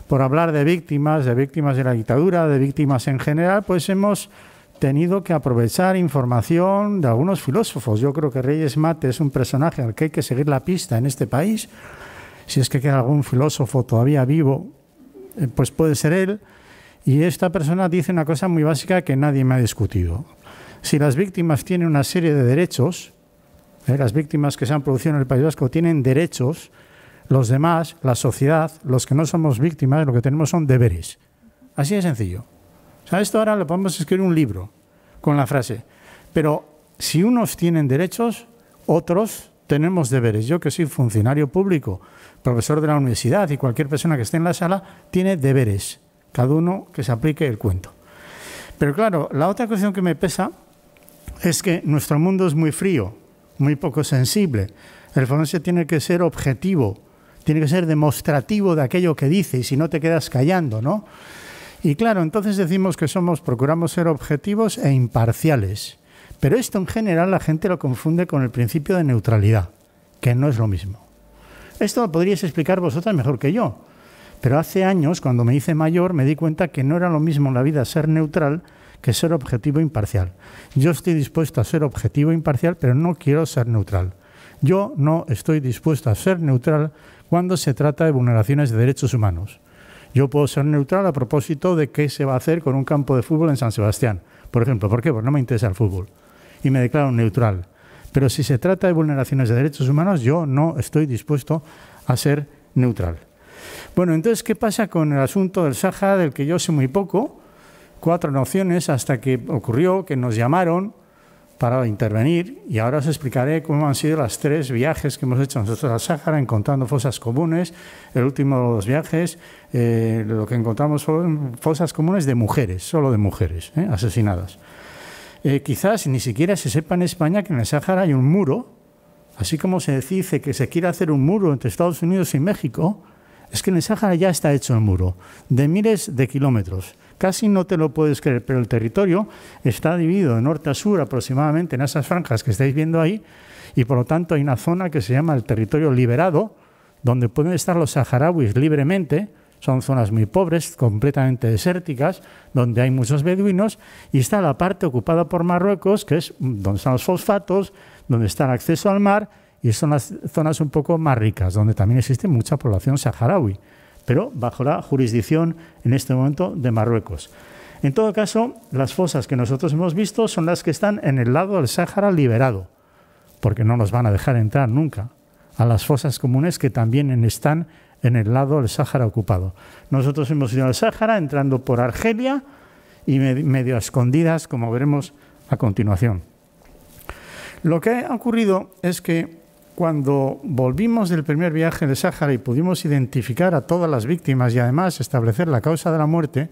por hablar de víctimas, de víctimas de la dictadura, de víctimas en general, pues hemos tenido que aprovechar información de algunos filósofos. Yo creo que Reyes Mate es un personaje al que hay que seguir la pista en este país. Si es que queda algún filósofo todavía vivo, eh, pues puede ser él. Y esta persona dice una cosa muy básica que nadie me ha discutido. Si las víctimas tienen una serie de derechos, ¿eh? las víctimas que se han producido en el País Vasco tienen derechos, los demás, la sociedad, los que no somos víctimas, lo que tenemos son deberes. Así de sencillo. O sea, esto ahora le podemos escribir un libro con la frase, pero si unos tienen derechos, otros tenemos deberes. Yo que soy funcionario público, profesor de la universidad y cualquier persona que esté en la sala, tiene deberes. Cada uno que se aplique el cuento. Pero claro, la otra cuestión que me pesa es que nuestro mundo es muy frío, muy poco sensible. El forense tiene que ser objetivo, tiene que ser demostrativo de aquello que dice y si no te quedas callando, ¿no? Y claro, entonces decimos que somos, procuramos ser objetivos e imparciales. Pero esto en general la gente lo confunde con el principio de neutralidad, que no es lo mismo. Esto lo podríais explicar vosotras mejor que yo. Pero hace años, cuando me hice mayor, me di cuenta que no era lo mismo en la vida ser neutral que ser objetivo e imparcial. Yo estoy dispuesto a ser objetivo e imparcial, pero no quiero ser neutral. Yo no estoy dispuesto a ser neutral cuando se trata de vulneraciones de derechos humanos. Yo puedo ser neutral a propósito de qué se va a hacer con un campo de fútbol en San Sebastián, por ejemplo. ¿Por qué? Porque no me interesa el fútbol. Y me declaro neutral. Pero si se trata de vulneraciones de derechos humanos, yo no estoy dispuesto a ser neutral. Bueno, entonces, ¿qué pasa con el asunto del Sahara, del que yo sé muy poco? cuatro nociones hasta que ocurrió que nos llamaron para intervenir y ahora os explicaré cómo han sido los tres viajes que hemos hecho nosotros al Sáhara encontrando fosas comunes. El último de los viajes eh, lo que encontramos son fosas comunes de mujeres, solo de mujeres eh, asesinadas. Eh, quizás ni siquiera se sepa en España que en el Sáhara hay un muro, así como se dice que se quiere hacer un muro entre Estados Unidos y México, es que en el Sáhara ya está hecho el muro, de miles de kilómetros casi no te lo puedes creer, pero el territorio está dividido de norte a sur aproximadamente en esas franjas que estáis viendo ahí, y por lo tanto hay una zona que se llama el territorio liberado, donde pueden estar los saharauis libremente, son zonas muy pobres, completamente desérticas, donde hay muchos beduinos, y está la parte ocupada por Marruecos, que es donde están los fosfatos, donde está el acceso al mar, y son las zonas un poco más ricas, donde también existe mucha población saharaui pero bajo la jurisdicción en este momento de Marruecos. En todo caso, las fosas que nosotros hemos visto son las que están en el lado del Sáhara liberado, porque no nos van a dejar entrar nunca a las fosas comunes que también están en el lado del Sáhara ocupado. Nosotros hemos ido al Sáhara entrando por Argelia y medio escondidas, como veremos a continuación. Lo que ha ocurrido es que cuando volvimos del primer viaje de Sáhara y pudimos identificar a todas las víctimas y además establecer la causa de la muerte,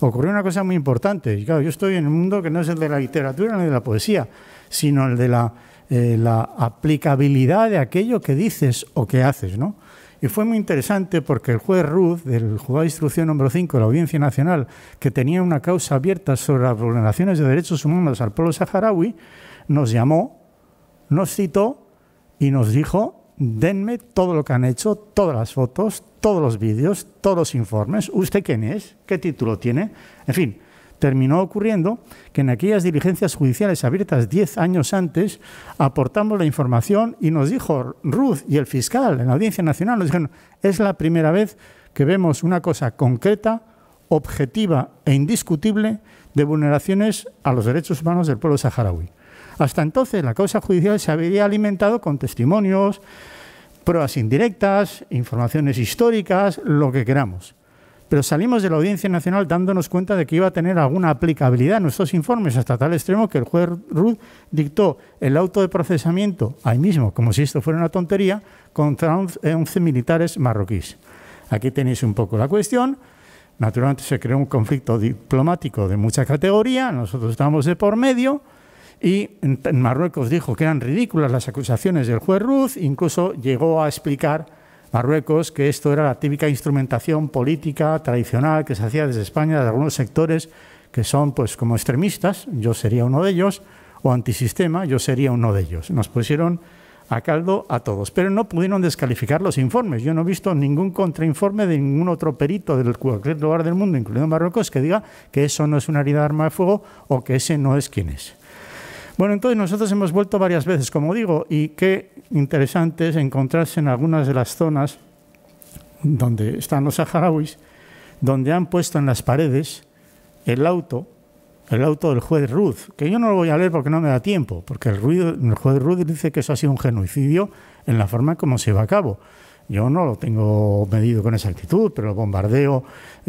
ocurrió una cosa muy importante. Y claro, yo estoy en un mundo que no es el de la literatura ni de la poesía, sino el de la, eh, aplicabilidad de aquello que dices o que haces, ¿no? Y fue muy interesante porque el juez Ruth, del juzgado de instrucción número 5 de la Audiencia Nacional, que tenía una causa abierta sobre las vulneraciones de derechos humanos al pueblo saharaui, nos llamó, nos citó y nos dijo, denme todo lo que han hecho, todas las fotos, todos los vídeos, todos los informes, usted quién es, qué título tiene, en fin. Terminó ocurriendo que en aquellas diligencias judiciales abiertas 10 años antes aportamos la información y nos dijo Ruth y el fiscal en la Audiencia Nacional, nos dijeron, es la primera vez que vemos una cosa concreta, objetiva e indiscutible de vulneraciones a los derechos humanos del pueblo saharaui. Hasta entonces la causa judicial se había alimentado con testimonios, pruebas indirectas, informaciones históricas, lo que queramos. Pero salimos de la Audiencia Nacional dándonos cuenta de que iba a tener alguna aplicabilidad en nuestros informes hasta tal extremo que el juez Ruth dictó el auto de procesamiento ahí mismo, como si esto fuera una tontería, contra 11 eh, militares marroquíes. Aquí tenéis un poco la cuestión. Naturalmente se creó un conflicto diplomático de mucha categoría, nosotros estábamos de por medio y en Marruecos dijo que eran ridículas las acusaciones del juez Ruz, incluso llegó a explicar Marruecos que esto era la típica instrumentación política tradicional que se hacía desde España de algunos sectores que son pues como extremistas, yo sería uno de ellos, o antisistema, yo sería uno de ellos. Nos pusieron a caldo a todos, pero no pudieron descalificar los informes. Yo no he visto ningún contrainforme de ningún otro perito del cualquier lugar del mundo, incluido Marruecos, que diga que eso no es una herida de arma de fuego o que ese no es quien es. Bueno, entonces nosotros hemos vuelto varias veces, como digo, y qué interesante es encontrarse en algunas de las zonas donde están los saharauis, donde han puesto en las paredes el auto, el auto del juez Ruth, que yo no lo voy a leer porque no me da tiempo, porque el, ruido, el juez Ruth dice que eso ha sido un genocidio en la forma como se va a cabo. Yo no lo tengo medido con exactitud, pero bombardeo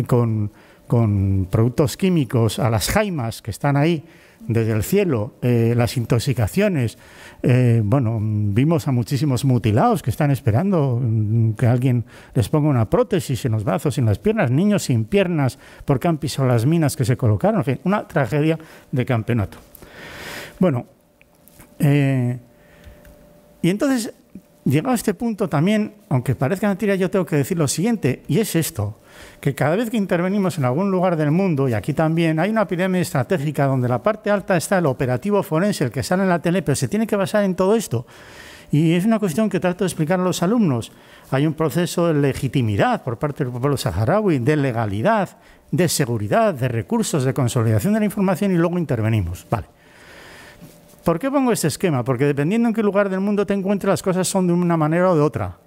con productos químicos a las jaimas que están ahí, desde el cielo, eh, las intoxicaciones. Eh, bueno, vimos a muchísimos mutilados que están esperando mm, que alguien les ponga una prótesis en los brazos, en las piernas, niños sin piernas porque han pisado las minas que se colocaron. En fin, una tragedia de campeonato. Bueno, eh, y entonces, llegado a este punto también, aunque parezca mentira, yo tengo que decir lo siguiente, y es esto que cada vez que intervenimos en algún lugar del mundo, y aquí también, hay una epidemia estratégica donde la parte alta está el operativo forense, el que sale en la tele, pero se tiene que basar en todo esto. Y es una cuestión que trato de explicar a los alumnos. Hay un proceso de legitimidad por parte del pueblo saharaui, de legalidad, de seguridad, de recursos, de consolidación de la información y luego intervenimos. Vale. ¿Por qué pongo este esquema? Porque dependiendo en qué lugar del mundo te encuentres, las cosas son de una manera o de otra.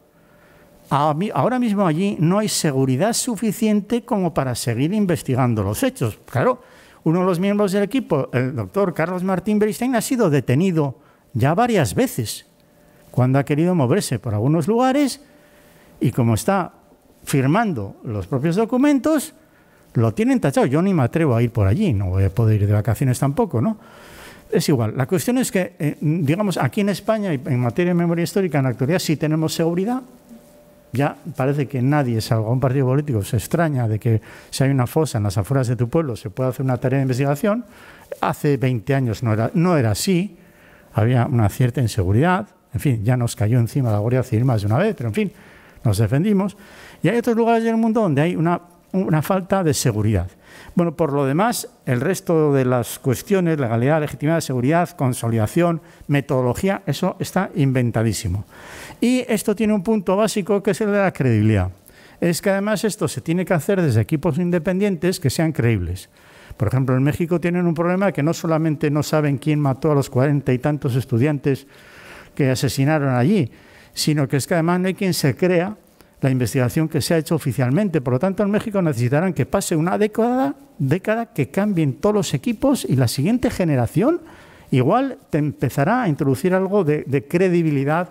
Ahora mismo allí no hay seguridad suficiente como para seguir investigando los hechos. Claro, uno de los miembros del equipo, el doctor Carlos Martín Beristein, ha sido detenido ya varias veces cuando ha querido moverse por algunos lugares y como está firmando los propios documentos, lo tienen tachado. Yo ni me atrevo a ir por allí, no voy a poder ir de vacaciones tampoco, ¿no? es igual. La cuestión es que, eh, digamos, aquí en España, en materia de memoria histórica, en la actualidad sí tenemos seguridad, ya parece que nadie, salvo un partido político, se extraña de que si hay una fosa en las afueras de tu pueblo se pueda hacer una tarea de investigación. Hace 20 años no era, así, había una cierta inseguridad, en fin, ya nos cayó encima la Guardia Civil más de una vez, pero en fin, nos defendimos. Y hay otros lugares del mundo donde hay una falta de seguridad. Bueno, por lo demás, el resto de las cuestiones, legalidad, legitimidad, seguridad, consolidación, metodología, eso está inventadísimo. Y esto tiene un punto básico que es el de la credibilidad. Es que además esto se tiene que hacer desde equipos independientes que sean creíbles. Por ejemplo, en México tienen un problema que no solamente no saben quién mató a los cuarenta y tantos estudiantes que asesinaron allí, sino que es que además no hay quien se crea la investigación que se ha hecho oficialmente. Por lo tanto, en México necesitarán que pase una década, década que cambien todos los equipos y la siguiente generación igual te empezará a introducir algo de, de credibilidad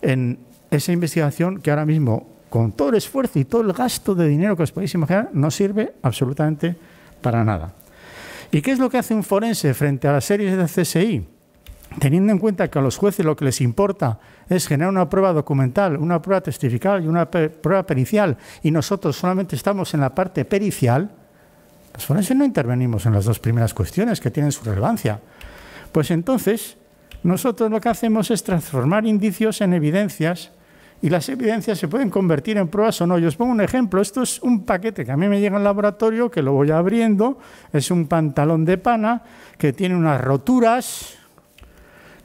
en esa investigación que ahora mismo, con todo el esfuerzo y todo el gasto de dinero que os podéis imaginar, no sirve absolutamente para nada. ¿Y qué es lo que hace un forense frente a las series de CSI? teniendo en cuenta que a los jueces lo que les importa es generar una prueba documental, una prueba testifical y una prueba pericial, y nosotros solamente estamos en la parte pericial, por pues eso no intervenimos en las dos primeras cuestiones que tienen su relevancia. Pues entonces, nosotros lo que hacemos es transformar indicios en evidencias y las evidencias se pueden convertir en pruebas o no. Yo os pongo un ejemplo, esto es un paquete que a mí me llega al laboratorio, que lo voy abriendo, es un pantalón de pana que tiene unas roturas,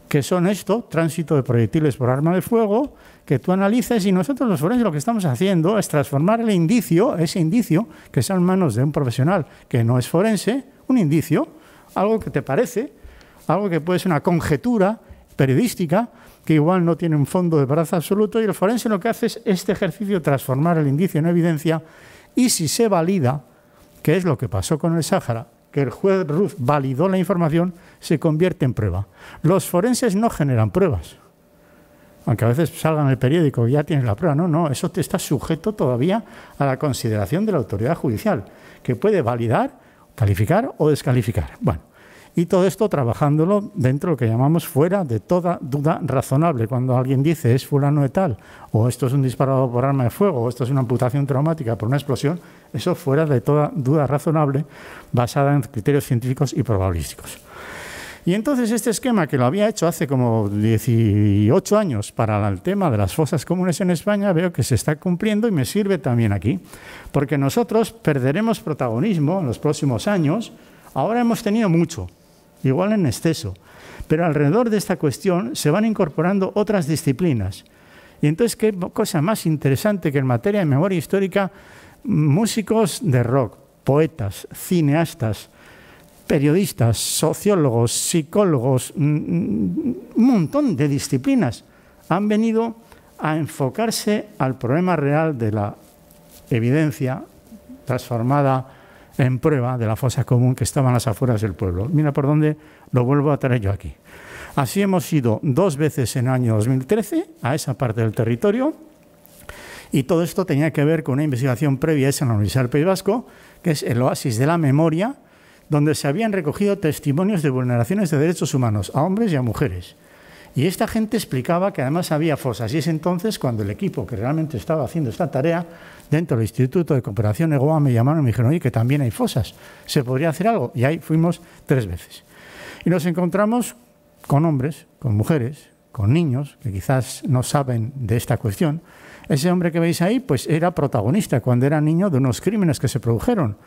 que son esto, tránsito de proyectiles por arma de fuego, que tú analices y nosotros los forenses lo que estamos haciendo es transformar el indicio, ese indicio que está en manos de un profesional que no es forense, un indicio, algo que te parece, algo que puede ser una conjetura periodística, que igual no tiene un fondo de brazo absoluto, y el forense lo que hace es este ejercicio, transformar el indicio en evidencia, y si se valida, que es lo que pasó con el Sáhara, que el juez Ruth validó la información se convierte en prueba. Los forenses no generan pruebas. Aunque a veces salgan en el periódico y ya tienes la prueba. No, no, eso te está sujeto todavía a la consideración de la autoridad judicial, que puede validar, calificar o descalificar. Bueno, y todo esto trabajándolo dentro de lo que llamamos fuera de toda duda razonable. Cuando alguien dice es fulano de tal, o esto es un disparado por arma de fuego, o esto es una amputación traumática por una explosión, eso fuera de toda duda razonable basada en criterios científicos y probabilísticos. Y entonces este esquema que lo había hecho hace como 18 años para el tema de las fosas comunes en España, veo que se está cumpliendo y me sirve también aquí, porque nosotros perderemos protagonismo en los próximos años. Ahora hemos tenido mucho, igual en exceso. Pero alrededor de esta cuestión se van incorporando otras disciplinas. Y entonces, qué cosa más interesante que en materia de memoria histórica, músicos de rock, poetas, cineastas, periodistas, sociólogos, psicólogos, mm, mm, un montón de disciplinas han venido a enfocarse al problema real de la evidencia transformada en prueba de la fosa común que estaba en las afueras del pueblo. Mira por dónde lo vuelvo a traer yo aquí. Así hemos ido dos veces en el año 2013 a esa parte del territorio y todo esto tenía que ver con una investigación previa esa en la Universidad del País Vasco, que es el oasis de la memoria, donde se habían recogido testimonios de vulneraciones de derechos humanos a hombres y a mujeres. Y esta gente explicaba que además había fosas. Y es entonces cuando el equipo que realmente estaba haciendo esta tarea dentro del Instituto de Cooperación EGOA me llamaron y me dijeron, oye, que también hay fosas, ¿se podría hacer algo? Y ahí fuimos tres veces. Y nos encontramos con hombres, con mujeres, con niños, que quizás no saben de esta cuestión. Ese hombre que veis ahí, pues era protagonista cuando era niño de unos crímenes que se produjeron.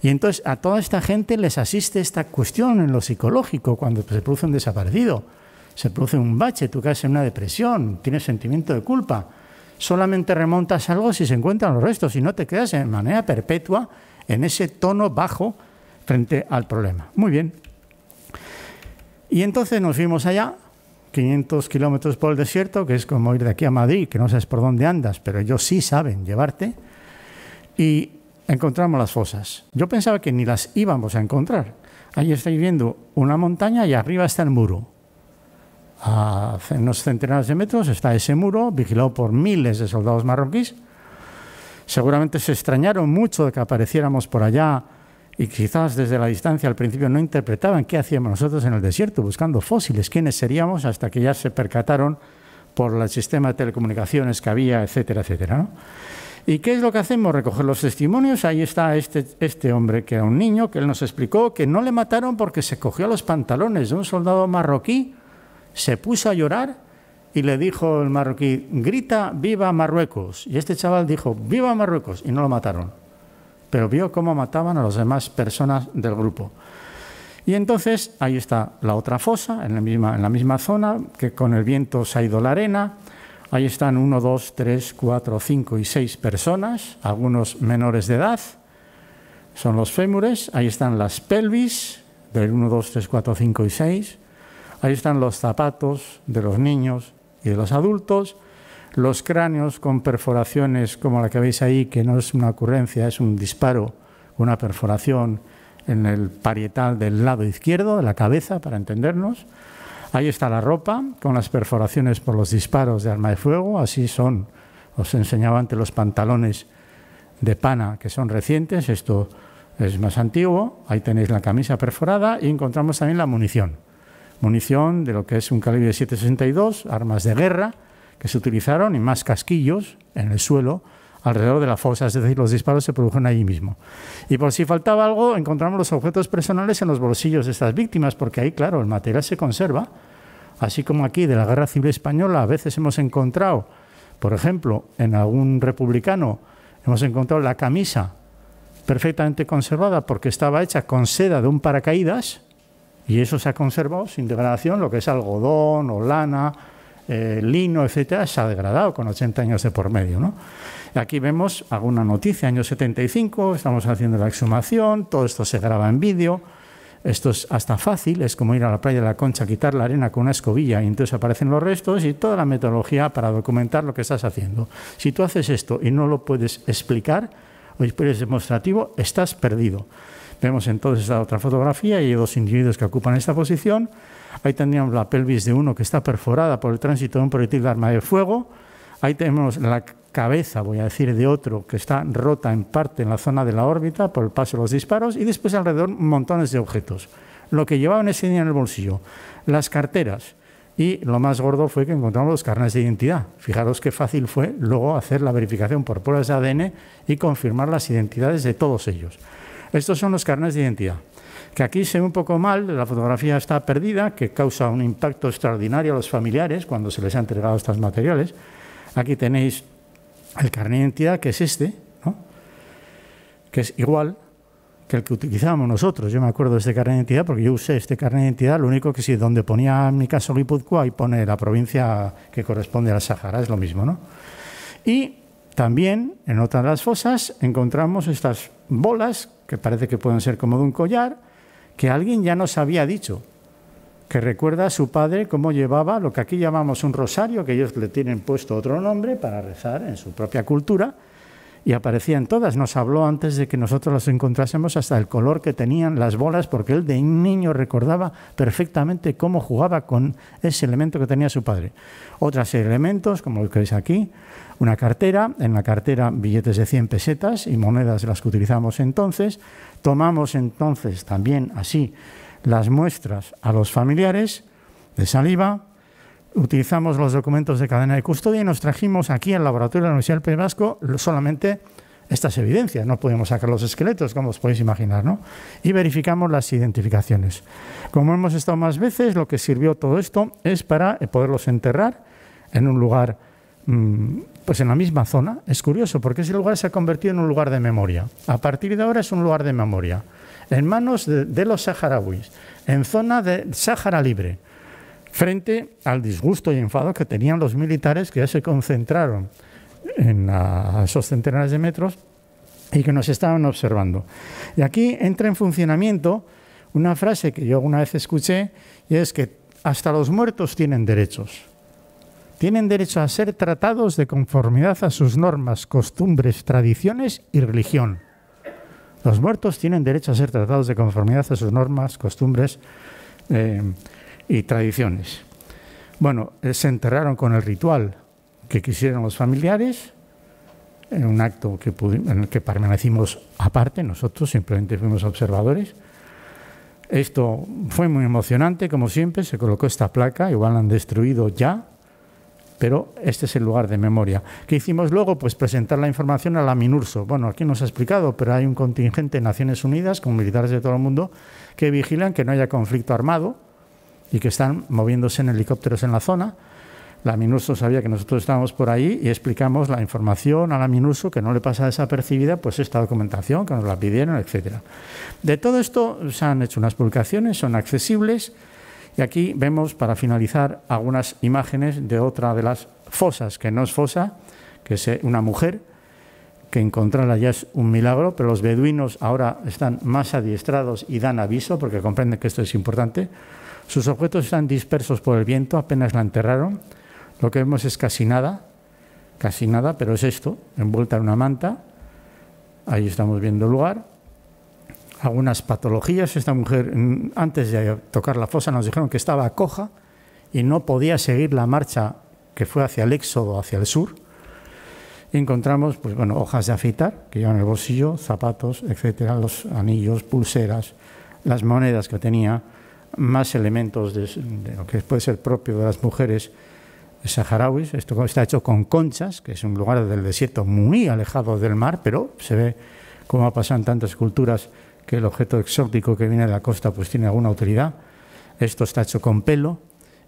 Y entonces a toda esta gente les asiste esta cuestión en lo psicológico cuando se produce un desaparecido se produce un bache, tú caes en una depresión, tienes sentimiento de culpa. Solamente remontas algo si se encuentran los restos y no te quedas en manera perpetua en ese tono bajo frente al problema. Muy bien. Y entonces nos fuimos allá, 500 kilómetros por el desierto, que es como ir de aquí a Madrid, que no sabes por dónde andas, pero ellos sí saben llevarte. Y encontramos las fosas. Yo pensaba que ni las íbamos a encontrar. Ahí estáis viendo una montaña y arriba está el muro a unos centenares de metros, está ese muro, vigilado por miles de soldados marroquíes. Seguramente se extrañaron mucho de que apareciéramos por allá y quizás desde la distancia al principio no interpretaban qué hacíamos nosotros en el desierto buscando fósiles, quiénes seríamos, hasta que ya se percataron por el sistema de telecomunicaciones que había, etcétera, etcétera. ¿Y qué es lo que hacemos? Recoger los testimonios. Ahí está este, este hombre que era un niño, que él nos explicó que no le mataron porque se cogió los pantalones de un soldado marroquí se puso a llorar y le dijo el marroquí, grita, viva Marruecos. Y este chaval dijo, viva Marruecos, y no lo mataron. Pero vio cómo mataban a las demás personas del grupo. Y entonces ahí está la otra fosa, en la misma, zona, que con el viento se ha ido la arena. Ahí están uno, dos, tres, cuatro, cinco y seis personas, algunos menores de edad. Son los fémures, ahí están las pelvis, del 1, 2, 3, 4, 5 y 6. Ahí están los zapatos de los niños y de los adultos, los cráneos con perforaciones como la que veis ahí, que no es una ocurrencia, es un disparo, una perforación en el parietal del lado izquierdo de la cabeza, para entendernos. Ahí está la ropa, con las perforaciones por los disparos de arma de fuego, así son, os enseñaba antes los pantalones de pana, que son recientes, esto es más antiguo, ahí tenéis la camisa perforada y encontramos también la munición munición de lo que es un calibre 762, armas de guerra que se utilizaron y más casquillos en el suelo alrededor de la fosa, es decir, los disparos se produjeron allí mismo. Y por si faltaba algo, encontramos los objetos personales en los bolsillos de estas víctimas, porque ahí, claro, el material se conserva, así como aquí de la Guerra Civil Española, a veces hemos encontrado, por ejemplo, en algún republicano, hemos encontrado la camisa perfectamente conservada porque estaba hecha con seda de un paracaídas, y eso se ha conservado sin degradación, lo que es algodón o lana, eh, lino, etcétera, se ha degradado con 80 años de por medio. Aquí vemos alguna noticia, año 75, estamos haciendo la exhumación, todo esto se graba en vídeo. Esto es hasta fácil, es como ir a la playa de la Concha, quitar la arena con una escobilla y entonces aparecen los restos y toda la metodología para documentar lo que estás haciendo. Si tú haces esto y no lo puedes explicar o es demostrativo, estás perdido. Vemos entonces esta otra fotografía y hay dos individuos que ocupan esta posición. Ahí tendríamos la pelvis de uno que está perforada por el tránsito de un proyectil de arma de fuego. Ahí tenemos la cabeza, voy a decir, de otro que está rota en parte en la zona de la órbita por el paso de los disparos y después alrededor montones de objetos. Lo que llevaban ese día en el bolsillo, las carteras y lo más gordo fue que encontramos los carnes de identidad. Fijaros qué fácil fue luego hacer la verificación por pruebas de ADN y confirmar las identidades de todos ellos. Estos son los carnes de identidad, que aquí se ve un poco mal, la fotografía está perdida, que causa un impacto extraordinario a los familiares cuando se les ha entregado estos materiales. Aquí tenéis el carnet de identidad, que es este, que es igual que el que utilizábamos nosotros. Yo me acuerdo de este carnet de identidad porque yo usé este carnet de identidad, lo único que sí, donde ponía en mi caso Guipúzcoa, ahí pone la provincia que corresponde a la Sahara, es lo mismo. ¿no? Y también en otras de las fosas encontramos estas bolas que parece que pueden ser como de un collar, que alguien ya nos había dicho, que recuerda a su padre cómo llevaba lo que aquí llamamos un rosario, que ellos le tienen puesto otro nombre para rezar en su propia cultura, y aparecían todas. Nos habló antes de que nosotros las encontrásemos hasta el color que tenían las bolas, porque él de niño recordaba perfectamente cómo jugaba con ese elemento que tenía su padre. Otros elementos, como lo que veis aquí, una cartera, en la cartera billetes de 100 pesetas y monedas las que utilizamos entonces. Tomamos entonces también así las muestras a los familiares de saliva, utilizamos los documentos de cadena de custodia y nos trajimos aquí al laboratorio de la Universidad del País Vasco solamente estas evidencias. No podíamos sacar los esqueletos, como os podéis imaginar, ¿no? Y verificamos las identificaciones. Como hemos estado más veces, lo que sirvió todo esto es para eh, poderlos enterrar en un lugar, mm, pues en la misma zona. Es curioso, porque ese lugar se ha convertido en un lugar de memoria. A partir de ahora es un lugar de memoria. En manos de, de los saharauis, en zona de Sáhara libre frente al disgusto y enfado que tenían los militares que ya se concentraron en esos centenares de metros y que nos estaban observando. Y aquí entra en funcionamiento una frase que yo alguna vez escuché y es que hasta los muertos tienen derechos. Tienen derecho a ser tratados de conformidad a sus normas, costumbres, tradiciones y religión. Los muertos tienen derecho a ser tratados de conformidad a sus normas, costumbres, eh, y tradiciones. Bueno, eh, se enterraron con el ritual que quisieron los familiares, en un acto que en el que permanecimos aparte, nosotros simplemente fuimos observadores. Esto fue muy emocionante, como siempre, se colocó esta placa, igual la han destruido ya, pero este es el lugar de memoria. ¿Qué hicimos luego? Pues presentar la información a la MINURSO. Bueno, aquí nos ha explicado, pero hay un contingente de Naciones Unidas con militares de todo el mundo que vigilan que no haya conflicto armado, y que están moviéndose en helicópteros en la zona. La MINUSO sabía que nosotros estábamos por ahí y explicamos la información a la MINUSO, que no le pasa desapercibida, pues esta documentación que nos la pidieron, etc. De todo esto se han hecho unas publicaciones, son accesibles, y aquí vemos, para finalizar, algunas imágenes de otra de las fosas, que no es fosa, que es eh, una mujer, que encontrarla ya es un milagro, pero los beduinos ahora están más adiestrados y dan aviso, porque comprenden que esto es importante, sus objetos están dispersos por el viento, apenas la enterraron. Lo que vemos es casi nada, casi nada, pero es esto, envuelta en una manta. Ahí estamos viendo el lugar. Algunas patologías. Esta mujer, antes de tocar la fosa, nos dijeron que estaba coja y no podía seguir la marcha que fue hacia el éxodo, hacia el sur. encontramos pues, bueno, hojas de afitar que llevan en el bolsillo, zapatos, etcétera, los anillos, pulseras, las monedas que tenía, más elementos de, lo que puede ser propio de las mujeres saharauis. Esto está hecho con conchas, que es un lugar del desierto muy alejado del mar, pero se ve cómo pasan tantas culturas que el objeto exótico que viene de la costa pues tiene alguna utilidad. Esto está hecho con pelo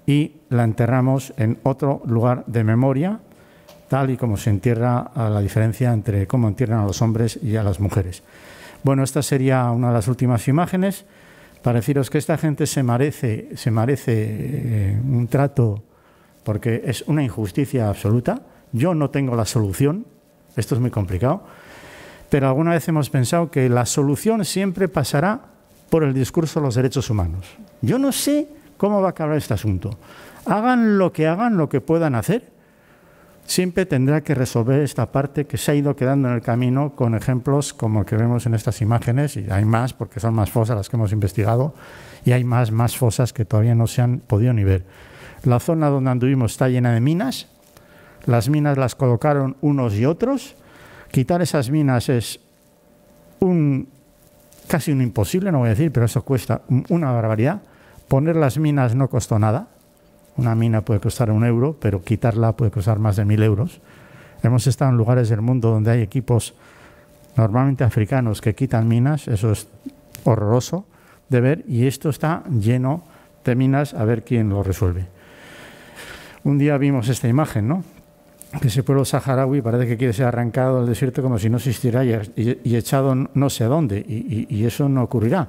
y la enterramos en otro lugar de memoria, tal y como se entierra a la diferencia entre cómo entierran a los hombres y a las mujeres. Bueno, esta sería una de las últimas imágenes para deciros que esta gente se merece, se merece eh, un trato porque es una injusticia absoluta. Yo no tengo la solución, esto es muy complicado, pero alguna vez hemos pensado que la solución siempre pasará por el discurso de los derechos humanos. Yo no sé cómo va a acabar este asunto. Hagan lo que hagan, lo que puedan hacer, siempre tendrá que resolver esta parte que se ha ido quedando en el camino con ejemplos como el que vemos en estas imágenes, y hay más porque son más fosas las que hemos investigado, y hay más, más fosas que todavía no se han podido ni ver. La zona donde anduvimos está llena de minas, las minas las colocaron unos y otros, quitar esas minas es un casi un imposible, no voy a decir, pero eso cuesta una barbaridad, poner las minas no costó nada, una mina puede costar un euro, pero quitarla puede costar más de mil euros. Hemos estado en lugares del mundo donde hay equipos normalmente africanos que quitan minas, eso es horroroso de ver, y esto está lleno de minas, a ver quién lo resuelve. Un día vimos esta imagen, ¿no? Que ese pueblo saharaui parece que quiere ser arrancado del desierto como si no existiera y, echado no sé a dónde, y, eso no ocurrirá.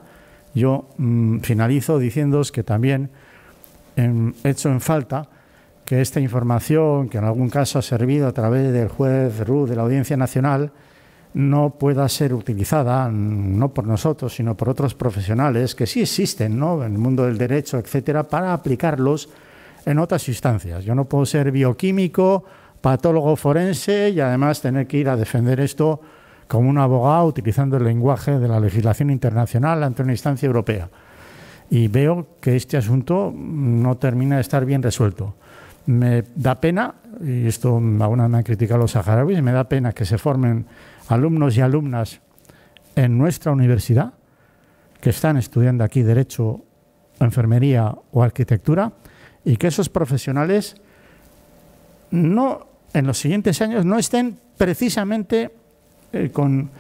Yo mm, finalizo diciéndoos que también en, hecho en falta que esta información, que en algún caso ha servido a través del juez RU de la Audiencia Nacional, no pueda ser utilizada, no por nosotros, sino por otros profesionales que sí existen ¿no? en el mundo del derecho, etcétera, para aplicarlos en otras instancias. Yo no puedo ser bioquímico, patólogo forense y además tener que ir a defender esto como un abogado utilizando el lenguaje de la legislación internacional ante una instancia europea y veo que este asunto mm, no termina de estar bien resuelto. Me da pena, y esto aún me han criticado los saharauis, me da pena que se formen alumnos y alumnas en nuestra universidad que están estudiando aquí Derecho, Enfermería o Arquitectura y que esos profesionales no en los siguientes años no estén precisamente eh, con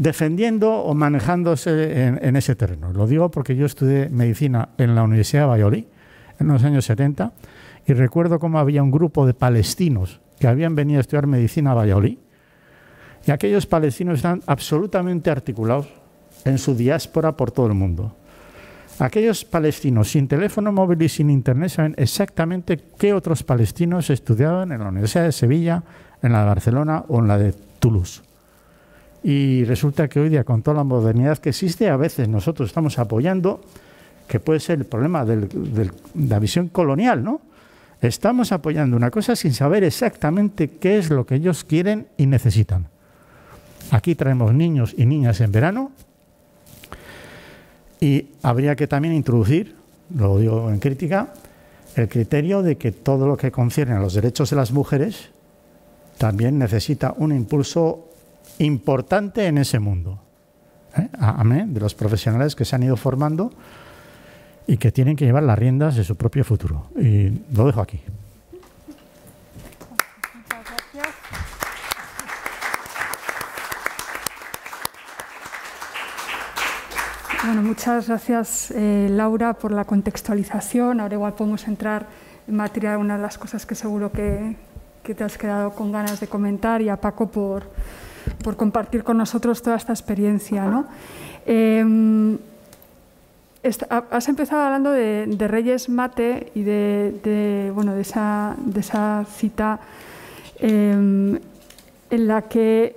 defendiendo o manejándose en, ese terreno. Lo digo porque yo estudié medicina en la Universidad de Valladolid en los años 70 y recuerdo cómo había un grupo de palestinos que habían venido a estudiar medicina a Valladolid y aquellos palestinos están absolutamente articulados en su diáspora por todo el mundo. Aquellos palestinos sin teléfono móvil y sin internet saben exactamente qué otros palestinos estudiaban en la Universidad de Sevilla, en la de Barcelona o en la de Toulouse. Y resulta que hoy día, con toda la modernidad que existe, a veces nosotros estamos apoyando, que puede ser el problema de la visión colonial, ¿no? Estamos apoyando una cosa sin saber exactamente qué es lo que ellos quieren y necesitan. Aquí traemos niños y niñas en verano y habría que también introducir, lo digo en crítica, el criterio de que todo lo que concierne a los derechos de las mujeres también necesita un impulso importante en ese mundo. ¿eh? Amén, de los profesionales que se han ido formando y que tienen que llevar las riendas de su propio futuro. Y lo dejo aquí. Bueno, muchas gracias eh, Laura por la contextualización. Ahora igual podemos entrar en materia de una de las cosas que seguro que, que te has quedado con ganas de comentar y a Paco por, por compartir con nosotros toda esta experiencia. Em, has empezado hablando de, Reyes Mate y de, bueno, de, esa, de esa cita em, en la que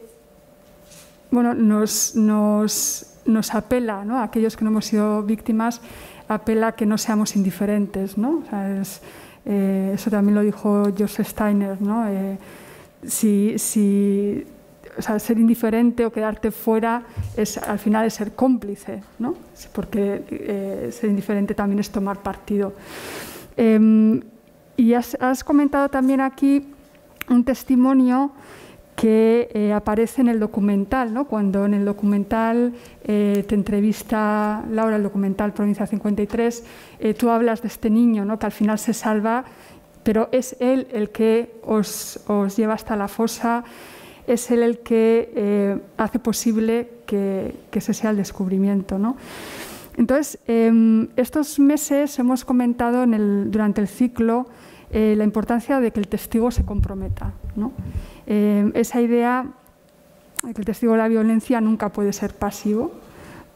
bueno, nos, nos, apela a aquellos que no hemos sido víctimas, apela a que no seamos indiferentes. Eh, eso también lo dijo Joseph Steiner. ¿no? Eh, ser indiferente o quedarte fuera es al final es ser cómplice, porque eh, ser indiferente también es tomar partido. Em, y has, comentado también aquí un testimonio que eh, aparece en el documental, cuando en el documental eh, te entrevista Laura, el documental Provincia 53, tú hablas de este niño ¿no? que al final se salva, pero es él el que os lleva hasta la fosa es el que eh, hace posible que, que, ese sea el descubrimiento. ¿no? Entonces, em, estos meses hemos comentado en el, durante el ciclo eh, la importancia de que el testigo se comprometa. ¿no? Em, esa idea de que el testigo de la violencia nunca puede ser pasivo,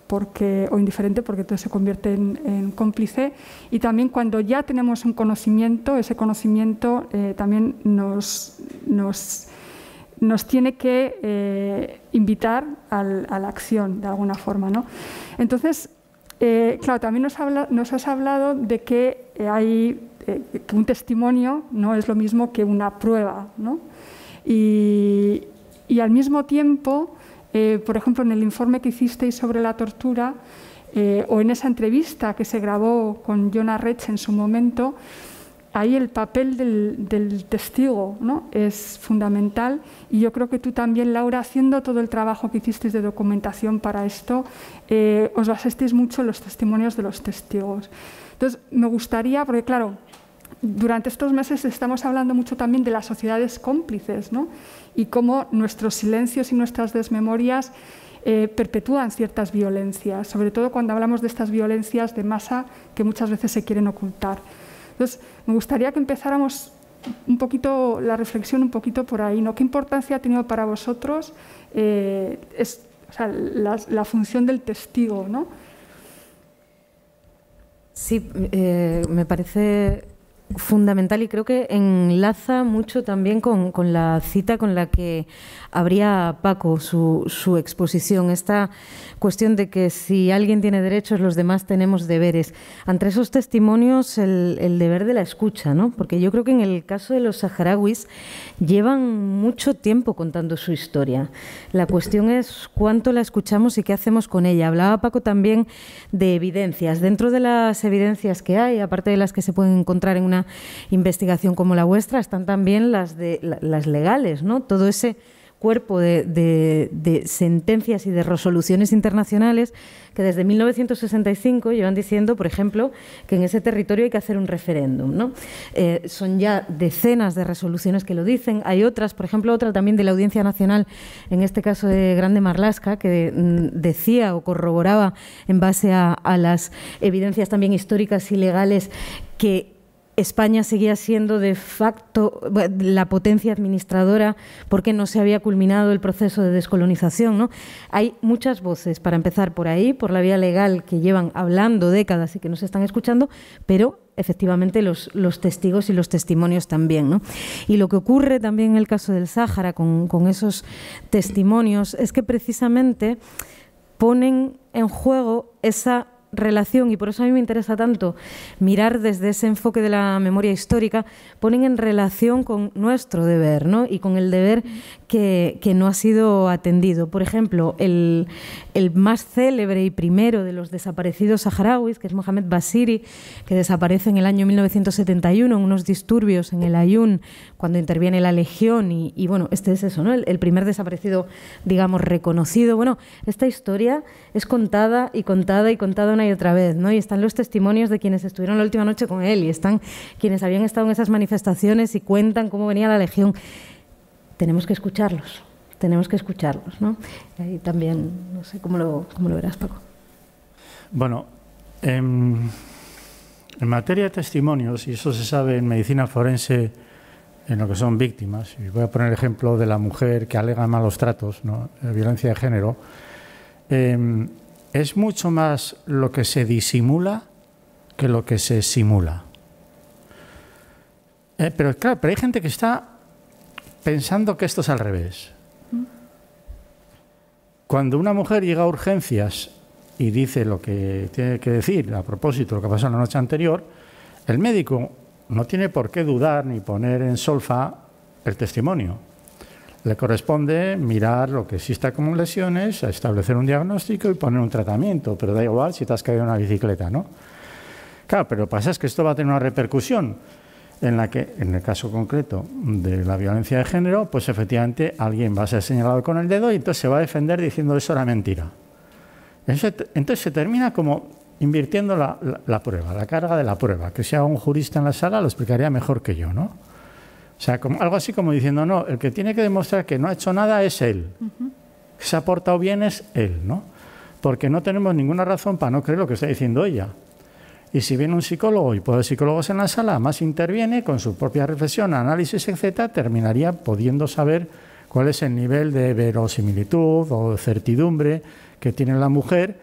porque, o indiferente porque entonces se convierte en, cómplice. Y también cuando ya tenemos un conocimiento, ese conocimiento eh, también nos, nos nos tiene que eh, invitar a la acción de alguna forma. ¿no? Entonces, eh, claro, también nos, has hablado de que eh, hay un testimonio no es lo mismo que una prueba. ¿no? Y, y, al mismo tiempo, por ejemplo, en el informe que hicisteis sobre la tortura, o en esa entrevista que se grabó con Jonah Rech en su momento, ahí el papel del, testigo es fundamental y yo creo que tú también, Laura, haciendo todo el trabajo que hicisteis de documentación para esto, eh, os basasteis mucho en los testimonios de los testigos. Entonces, me gustaría, porque claro, durante estos meses estamos hablando mucho también de las sociedades cómplices y cómo nuestros silencios y nuestras desmemorias eh, perpetúan ciertas violencias, sobre todo cuando hablamos de estas violencias de masa que muchas veces se quieren ocultar. Entonces, me gustaría que empezáramos un poquito la reflexión un poquito por ahí, ¿no? ¿Qué importancia ha tenido para vosotros eh, la, función del testigo, ¿no? Sí, eh, me parece fundamental y creo que enlaza mucho también con, la cita con la que Habría Paco su, exposición, esta cuestión de que si alguien tiene derechos, los demás tenemos deberes. Entre esos testimonios, el, el deber de la escucha, ¿no? Porque yo creo que en el caso de los saharauis llevan mucho tiempo contando su historia. La cuestión es cuánto la escuchamos y qué hacemos con ella. Hablaba Paco también de evidencias. Dentro de las evidencias que hay, aparte de las que se pueden encontrar en una investigación como la vuestra, están también las de las legales, ¿no? Todo ese cuerpo de, sentencias y de resoluciones internacionales que desde 1965 llevan diciendo, por ejemplo, que en ese territorio hay que hacer un referéndum. ¿no? Eh, son ya decenas de resoluciones que lo dicen. Hay otras, por ejemplo, otra también de la Audiencia Nacional, en este caso de Grande Marlasca, que mm, decía o corroboraba en base a las evidencias también históricas y legales que España seguía siendo de facto la potencia administradora porque no se había culminado el proceso de descolonización. Hay muchas voces, para empezar por ahí, por la vía legal, que llevan hablando décadas y que no se están escuchando, pero efectivamente los, testigos y los testimonios también. Y lo que ocurre también en el caso del Sáhara con esos testimonios es que precisamente ponen en juego esa relación, y por eso a mí me interesa tanto mirar desde ese enfoque de la memoria histórica, ponen en relación con nuestro deber ¿no? y con el deber que, que no ha sido atendido. Por ejemplo, el, el, más célebre y primero de los desaparecidos saharauis, que es Mohamed Basiri, que desaparece en el año 1971 en unos disturbios en el Ayun, cuando interviene la Legión, y, bueno, este es eso, ¿no? El, el primer desaparecido, digamos, reconocido. Bueno, esta historia es contada y contada y contada una otra vez, ¿no? Y están los testimonios de quienes estuvieron la última noche con él y están quienes habían estado en esas manifestaciones y cuentan cómo venía la legión. Tenemos que escucharlos, tenemos que escucharlos, ¿no? Y también, no sé cómo lo, lo verás, Paco. Bueno, em, en materia de testimonios, y eso se sabe en medicina forense, en lo que son víctimas, y voy a poner el ejemplo de la mujer que alega malos tratos, ¿no? violencia de género, em, es mucho más lo que se disimula que lo que se simula. Eh, pero claro, pero hay gente que está pensando que esto es al revés. Cuando una mujer llega a urgencias y dice lo que tiene que decir a propósito de lo que pasó la noche anterior, el médico no tiene por qué dudar ni poner en solfa el testimonio. Le corresponde mirar lo que exista como lesiones, establecer un diagnóstico y poner un tratamiento, pero da igual si te has caído en una bicicleta, ¿no? Claro, pero lo que pasa es que esto va a tener una repercusión en la que, en el caso concreto de la violencia de género, pues efectivamente alguien va a ser señalado con el dedo y entonces se va a defender diciendo eso era mentira. Entonces se termina como invirtiendo la, prueba, la carga de la prueba, que si un jurista en la sala lo explicaría mejor que yo, ¿no? O sea, algo así como diciendo, no, el que tiene que demostrar que no ha hecho nada es él. se ha portado bien es él, ¿no? Porque no tenemos ninguna razón para no creer lo que está diciendo ella. Y si viene un psicólogo y puede psicólogos en la sala, más interviene con su propia reflexión, análisis, etc., terminaría pudiendo saber cuál es el nivel de verosimilitud o certidumbre que tiene la mujer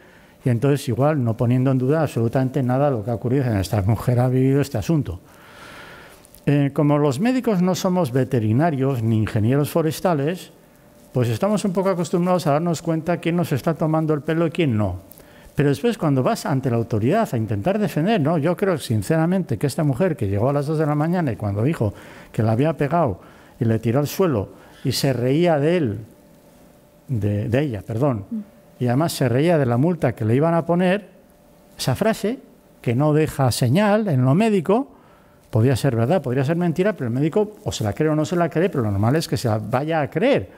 y entonces igual no poniendo en duda absolutamente nada lo que ha ocurrido, esta mujer ha vivido este asunto. Eh, como los médicos no somos veterinarios ni ingenieros forestales, pues estamos un poco acostumbrados a darnos cuenta quién nos está tomando el pelo y quién no. Pero después cuando vas ante la autoridad a intentar defender, no, yo creo sinceramente que esta mujer que llegó a las 2 de la mañana y cuando dijo que la había pegado y le tiró al suelo y se reía de él, de ella, perdón, mm. y además se reía de la multa que le iban a poner, esa frase que no deja señal en lo médico, Podría ser verdad, podría ser mentira, pero el médico o se la cree o no se la cree, pero lo normal es que se la vaya a creer.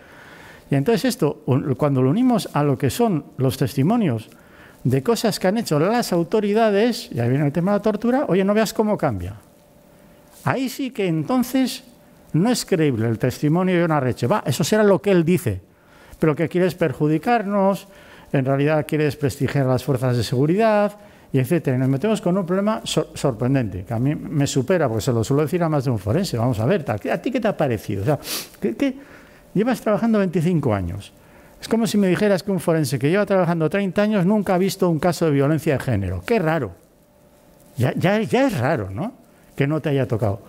Y entonces esto, cuando lo unimos a lo que son los testimonios de cosas que han hecho las autoridades, y ahí viene el tema de la tortura, oye, no veas cómo cambia. Ahí sí que entonces no es creíble el testimonio de una reche. Va, eso será lo que él dice, pero que quieres perjudicarnos, en realidad quieres prestigiar las fuerzas de seguridad, y nos metemos con un problema sorprendente, que a mí me supera, porque se lo suelo decir a más de un forense. Vamos a ver, ¿a ti qué te ha parecido? O sea, Llevas trabajando 25 años. Es como si me dijeras que un forense que lleva trabajando 30 años nunca ha visto un caso de violencia de género. Qué raro. Ya, ya, es raro, ¿no? Que no te haya tocado.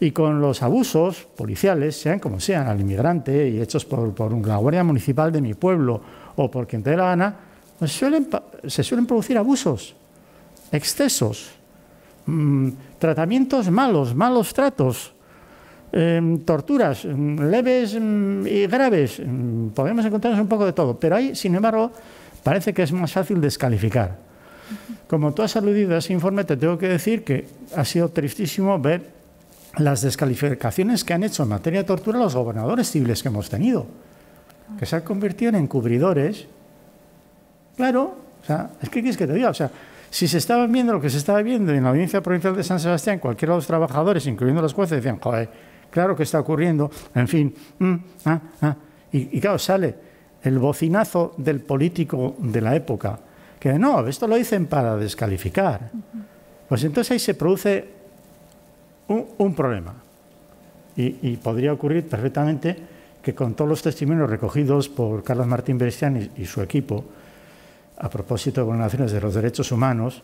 Y con los abusos policiales, sean como sean, al inmigrante y hechos por, por la Guardia Municipal de mi pueblo o por quien te dé la gana, pues suelen, se suelen producir abusos excesos, mm, tratamientos malos, malos tratos, em, torturas em, leves em, y graves. Podemos encontrarnos un poco de todo, pero ahí, sin embargo, parece que es más fácil descalificar. Como tú has aludido a ese informe, te tengo que decir que ha sido tristísimo ver las descalificaciones que han hecho en materia de tortura los gobernadores civiles que hemos tenido, que se han convertido en encubridores. Claro, o sea, es que quieres que te diga, o sea, si se estaba viendo lo que se estaba viendo en la audiencia provincial de San Sebastián, cualquiera de los trabajadores, incluyendo los jueces, decían, joder, claro que está ocurriendo, en fin. Mm, ah, ah. Y, claro, sale el bocinazo del político de la época, que no, esto lo dicen para descalificar. Pues entonces ahí se produce un, problema. Y, podría ocurrir perfectamente que con todos los testimonios recogidos por Carlos Martín Berestián y su equipo, a propósito de vulneraciones de los derechos humanos,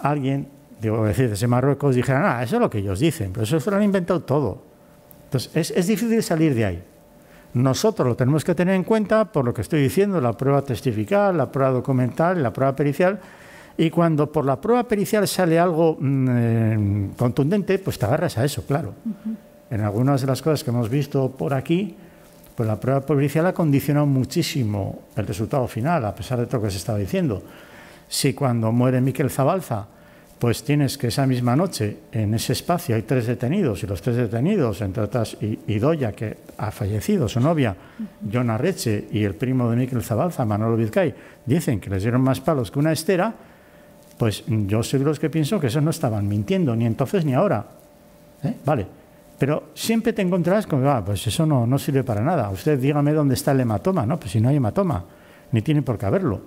alguien, digo, decir, desde Marruecos dijera, ah, eso es lo que ellos dicen, pero eso se lo han inventado todo. Entonces, es, es difícil salir de ahí. Nosotros lo tenemos que tener en cuenta por lo que estoy diciendo, la prueba testifical, la prueba documental, la prueba pericial, y cuando por la prueba pericial sale algo mm, eh, contundente, pues te agarras a eso, claro. En algunas de las cosas que hemos visto por aquí, pues la prueba policial ha condicionado muchísimo el resultado final, a pesar de todo lo que se estaba diciendo. Si cuando muere Miquel Zabalza, pues tienes que esa misma noche, en ese espacio, hay tres detenidos, y los tres detenidos, entre otras, y Doya, que ha fallecido, su novia, John Reche y el primo de Miquel Zabalza, Manolo Vizcay, dicen que les dieron más palos que una estera, pues yo soy de los que pienso que esos no estaban mintiendo, ni entonces ni ahora. ¿Eh? Vale pero siempre te encontrarás con, ah, pues eso no, no sirve para nada. Usted dígame dónde está el hematoma, ¿no? Pues si no hay hematoma, ni tiene por qué haberlo.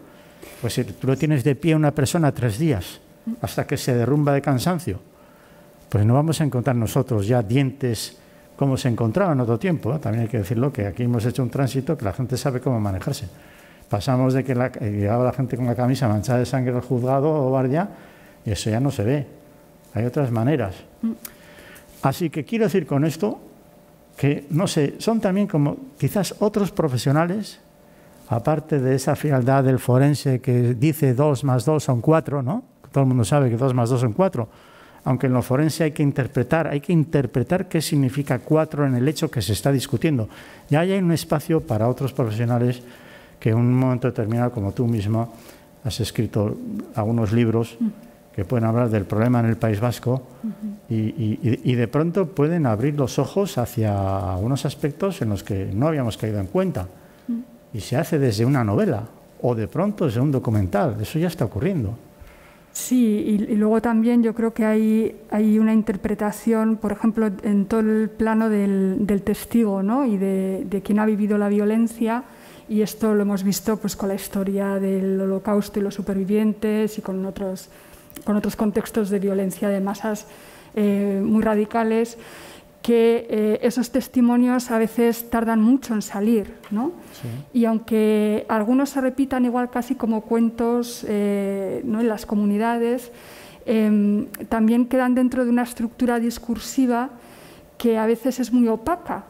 Pues si tú lo tienes de pie una persona tres días, hasta que se derrumba de cansancio, pues no vamos a encontrar nosotros ya dientes como se encontraban en otro tiempo. ¿eh? También hay que decirlo que aquí hemos hecho un tránsito que la gente sabe cómo manejarse. Pasamos de que la, eh, llegaba la gente con la camisa manchada de sangre al juzgado o bar ya, y eso ya no se ve. Hay otras maneras. Mm. Así que quiero decir con esto que, no sé, son también como quizás otros profesionales, aparte de esa frialdad del forense que dice dos más dos son cuatro ¿no? Todo el mundo sabe que dos más dos son cuatro aunque en lo forense hay que interpretar, hay que interpretar qué significa cuatro en el hecho que se está discutiendo. Ya hay un espacio para otros profesionales que en un momento determinado, como tú misma, has escrito algunos libros. Mm que pueden hablar del problema en el País Vasco y, de pronto pueden abrir los ojos hacia unos aspectos en los que no habíamos caído en cuenta. Y se hace desde una novela o de pronto desde un documental. Eso ya está ocurriendo. Sí, y, luego también yo creo que hay, hay una interpretación, por ejemplo, en todo el plano del, testigo ¿no? y de, de quien ha vivido la violencia. Y esto lo hemos visto pues, con la historia del holocausto y los supervivientes y con otros con otros contextos de violencia de masas eh, muy radicales, que eh, esos testimonios a veces tardan mucho en salir, Y aunque algunos se repitan igual casi como cuentos eh, ¿no? en las comunidades, em, también quedan dentro de una estructura discursiva que a veces es muy opaca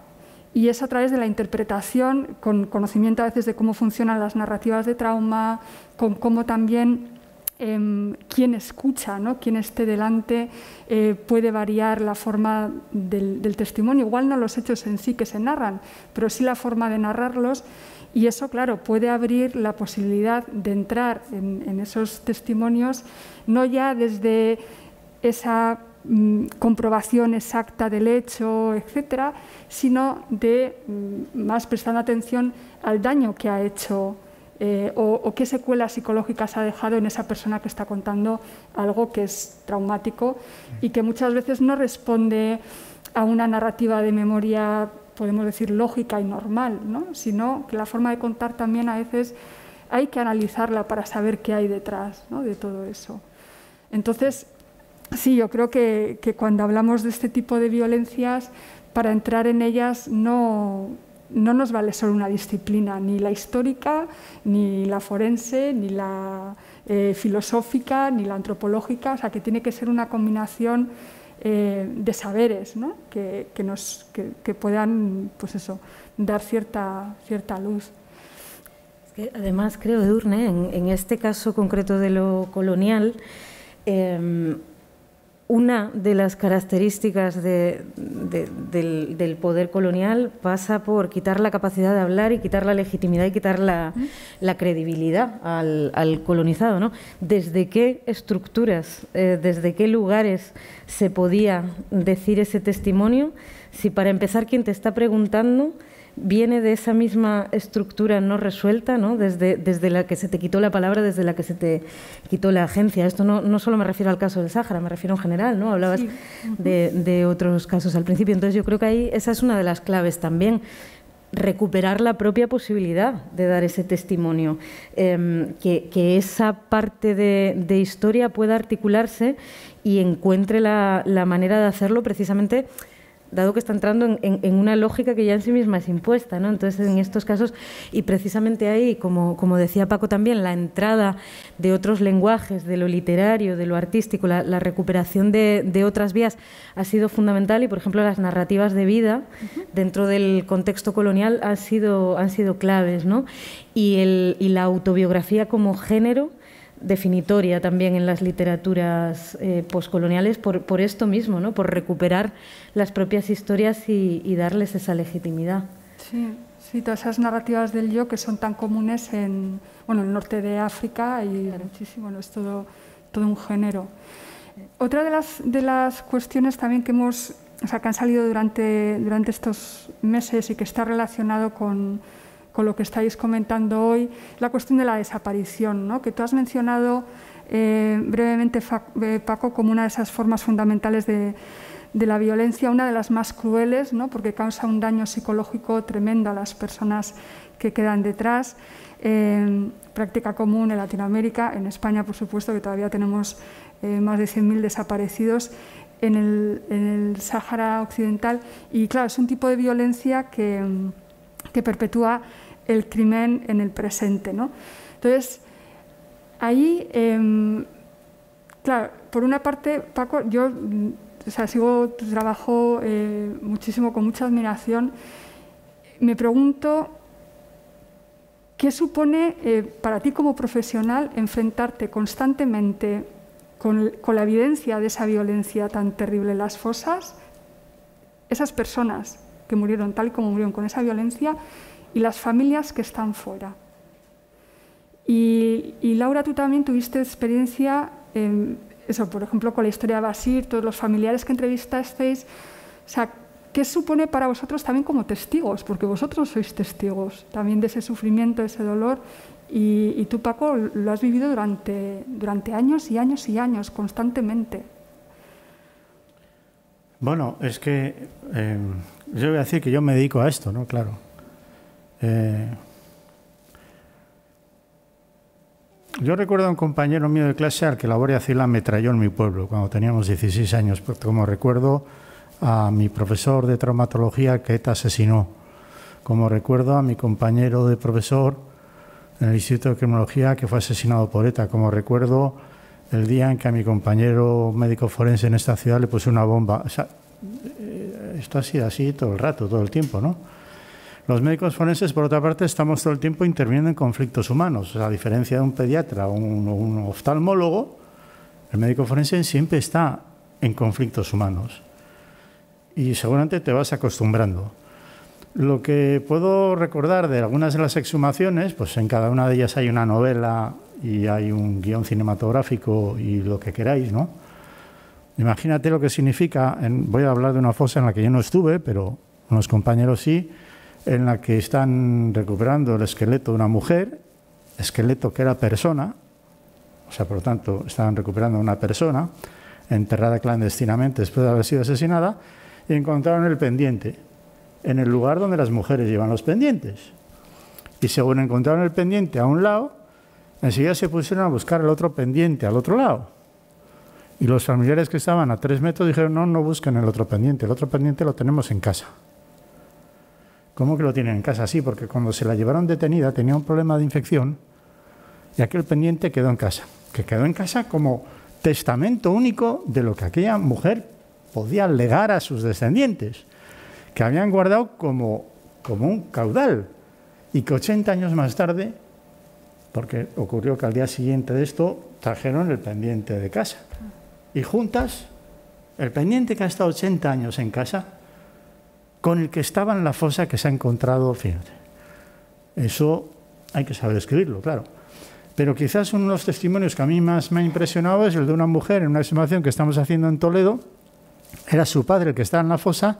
y es a través de la interpretación, con conocimiento a veces de cómo funcionan las narrativas de trauma, con cómo también Em, Quien escucha, ¿no? quién esté delante, eh, puede variar la forma del, testimonio. Igual no los hechos en sí que se narran, pero sí la forma de narrarlos. Y eso, claro, puede abrir la posibilidad de entrar en, esos testimonios, no ya desde esa mm, comprobación exacta del hecho, etcétera, sino de mm, más prestando atención al daño que ha hecho eh, o, qué secuelas psicológicas ha dejado en esa persona que está contando algo que es traumático y que muchas veces no responde a una narrativa de memoria, podemos decir, lógica y normal, sino que la forma de contar también a veces hay que analizarla para saber qué hay detrás de todo eso. Entonces, sí, yo creo que, que cuando hablamos de este tipo de violencias, para entrar en ellas no, no nos vale solo una disciplina, ni la histórica, ni la forense, ni la eh, filosófica, ni la antropológica, o sea que tiene que ser una combinación eh, de saberes que, nos, puedan pues eso, dar cierta, cierta luz. Además, creo, Edurne, en, este caso concreto de lo colonial, em, una de las características del, poder colonial pasa por quitar la capacidad de hablar y quitar la legitimidad y quitar la, credibilidad al, colonizado. ¿Desde qué estructuras, eh, desde qué lugares se podía decir ese testimonio? Si para empezar quien te está preguntando viene de esa misma estructura no resuelta, ¿no? Desde, desde la que se te quitó la palabra, desde la que se te quitó la agencia. Esto no, solo me refiero al caso del Sáhara, me refiero en general, ¿no? Hablabas de, otros casos al principio. Entonces yo creo que ahí esa es una de las claves también recuperar la propia posibilidad de dar ese testimonio, em, que, esa parte de, historia pueda articularse y encuentre la, la manera de hacerlo precisamente dado que está entrando en, una lógica que ya en sí misma es impuesta. ¿no? Entonces, en estos casos, y precisamente ahí, como, decía Paco también, la entrada de otros lenguajes, de lo literario, de lo artístico, la, recuperación de, otras vías ha sido fundamental y, por ejemplo, las narrativas de vida dentro del contexto colonial han sido, sido claves. ¿no? y la autobiografía como género definitoria también en las literaturas eh, poscoloniales por, por, esto mismo, ¿no? por recuperar las propias historias y, darles esa legitimidad. Sí, todas esas narrativas del yo que son tan comunes en el norte de África y muchísimo, no es todo, todo un género. Otra de las, de las cuestiones también que hemos, o sea, que han salido durante, durante estos meses y que está relacionado con, con lo que estáis comentando hoy, la cuestión de la desaparición, que tú has mencionado eh, brevemente, eh, Paco, como una de esas formas fundamentales de, la violencia, una de las más crueles, porque causa un daño psicológico tremendo a las personas que quedan detrás. Eh, práctica común en Latinoamérica, en España, por supuesto, que todavía tenemos más de 100.000 desaparecidos en el, en el Sáhara Occidental. Y claro, es un tipo de violencia que que perpetúa el crimen en el presente. ¿no? Entonces, ahí, em, claro, por una parte, Paco, yo sigo tu trabajo eh, muchísimo, con mucha admiración. Me pregunto, ¿qué supone eh, para ti como profesional enfrentarte constantemente con, con la evidencia de esa violencia tan terrible en las fosas? Esas personas que murieron tal como murieron con esa violencia y las familias que están fuera. Y, Laura, tú también tuviste experiencia, eso, por ejemplo, con la historia de Basir, todos los familiares que entrevistasteis. O sea, ¿qué supone para vosotros también como testigos? Porque vosotros sois testigos también de ese sufrimiento, de ese dolor. Y, tú, Paco, lo has vivido durante, durante años y años y años, constantemente. Bueno, es que eh, yo voy a decir que yo me dedico a esto, ¿no? Claro. Eh, yo recuerdo a un compañero mío de clase al que la Guardia me trayó en mi pueblo cuando teníamos 16 años, pues, como recuerdo a mi profesor de traumatología que ETA asesinó, como recuerdo a mi compañero de profesor en el Instituto de Criminología que fue asesinado por ETA, como recuerdo el día en que a mi compañero médico forense en esta ciudad le puse una bomba. O sea, eh, esto ha sido así todo el rato, todo el tiempo, ¿no? Los médicos forenses, por otra parte, estamos todo el tiempo interviniendo en conflictos humanos. A diferencia de un pediatra o un, oftalmólogo, el médico forense siempre está en conflictos humanos. Y seguramente te vas acostumbrando. Lo que puedo recordar de algunas de las exhumaciones, pues en cada una de ellas hay una novela y hay un guión cinematográfico y lo que queráis, ¿no? Imagínate lo que significa, voy a hablar de una fosa en la que yo no estuve, pero unos compañeros sí, en la que están recuperando el esqueleto de una mujer, esqueleto que era persona, o sea, por lo tanto, estaban recuperando a una persona enterrada clandestinamente después de haber sido asesinada, y encontraron el pendiente, en el lugar donde las mujeres llevan los pendientes. Y según encontraron el pendiente a un lado, enseguida se pusieron a buscar el otro pendiente al otro lado. Y los familiares que estaban a tres metros dijeron, no, no busquen el otro pendiente, el otro pendiente lo tenemos en casa. ¿Cómo que lo tienen en casa? Sí, porque cuando se la llevaron detenida tenía un problema de infección y aquel pendiente quedó en casa, que quedó en casa como testamento único de lo que aquella mujer podía legar a sus descendientes, que habían guardado como, como un caudal y que 80 años más tarde, porque ocurrió que al día siguiente de esto, trajeron el pendiente de casa y juntas el pendiente que ha estado 80 años en casa con el que estaba en la fosa que se ha encontrado, fíjate. Eso hay que saber escribirlo, claro. Pero quizás uno de los testimonios que a mí más me ha impresionado es el de una mujer en una estimación que estamos haciendo en Toledo. Era su padre el que estaba en la fosa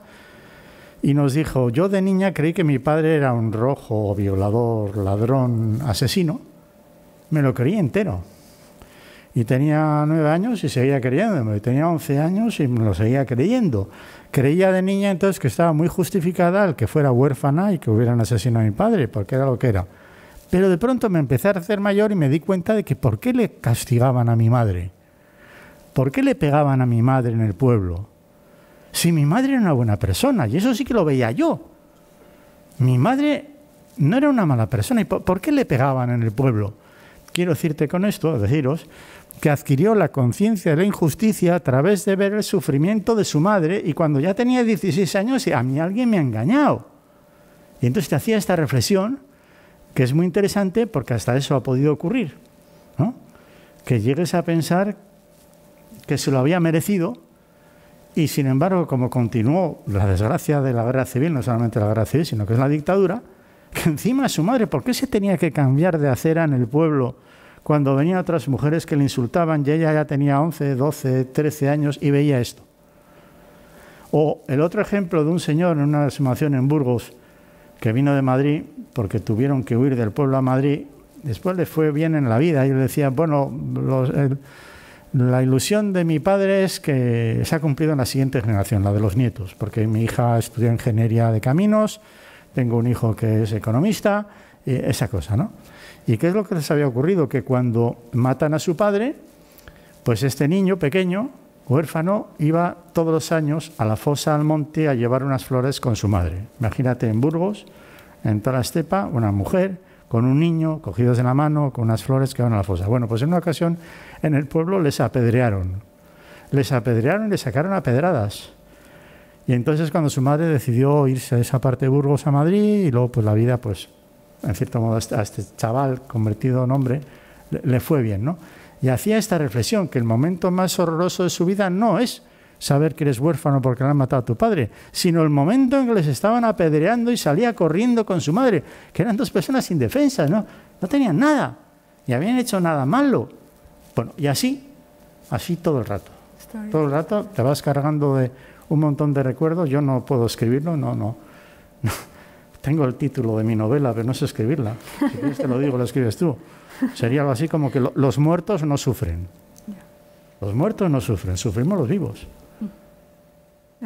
y nos dijo, yo de niña creí que mi padre era un rojo, violador, ladrón, asesino. Me lo creí entero y tenía nueve años y seguía creyéndome. Tenía once años y me lo seguía creyendo. Creía de niña entonces que estaba muy justificada ...al que fuera huérfana y que hubieran asesinado a mi padre, porque era lo que era. Pero de pronto me empecé a hacer mayor y me di cuenta de que por qué le castigaban a mi madre. ¿Por qué le pegaban a mi madre en el pueblo? Si mi madre era una buena persona, y eso sí que lo veía yo. Mi madre no era una mala persona. ¿Y por qué le pegaban en el pueblo? Quiero decirte con esto, deciros, que adquirió la conciencia de la injusticia a través de ver el sufrimiento de su madre y cuando ya tenía 16 años, y a mí alguien me ha engañado. Y entonces te hacía esta reflexión, que es muy interesante porque hasta eso ha podido ocurrir, que llegues a pensar que se lo había merecido y sin embargo, como continuó la desgracia de la guerra civil, no solamente la guerra civil, sino que es la dictadura, que encima su madre, ¿por qué se tenía que cambiar de acera en el pueblo? cuando venían otras mujeres que le insultaban y ella ya tenía 11, 12, 13 años y veía esto. O el otro ejemplo de un señor en una asimilación en Burgos que vino de Madrid porque tuvieron que huir del pueblo a Madrid. Después le fue bien en la vida y le decía, bueno, la ilusión de mi padre es que se ha cumplido en la siguiente generación, la de los nietos, porque mi hija estudió ingeniería de caminos, tengo un hijo que es economista, esa cosa, ¿no? ¿Y qué es lo que les había ocurrido? Que cuando matan a su padre, pues este niño pequeño, huérfano, iba todos los años a la fosa al monte a llevar unas flores con su madre. Imagínate en Burgos, en toda la estepa, una mujer con un niño cogidos de la mano, con unas flores que van a la fosa. Bueno, pues en una ocasión en el pueblo les apedrearon. Les apedrearon y les sacaron a pedradas. Y entonces cuando su madre decidió irse a esa parte de Burgos a Madrid y luego pues la vida pues en cierto modo, este, a este chaval convertido en hombre, le fue bien, ¿no? Y hacía esta reflexión, que el momento más horroroso de su vida no es saber que eres huérfano porque le han matado a tu padre, sino el momento en que les estaban apedreando y salía corriendo con su madre, que eran dos personas indefensas, ¿no? No tenían nada, y habían hecho nada malo. Bueno, y así, así todo el rato. Todo el rato te vas cargando de un montón de recuerdos. Yo no puedo escribirlo, no. no tengo el título de mi novela, pero no sé escribirla. Si te lo digo, lo escribes tú. Sería algo así como que los muertos no sufren. Los muertos no sufren, sufrimos los vivos.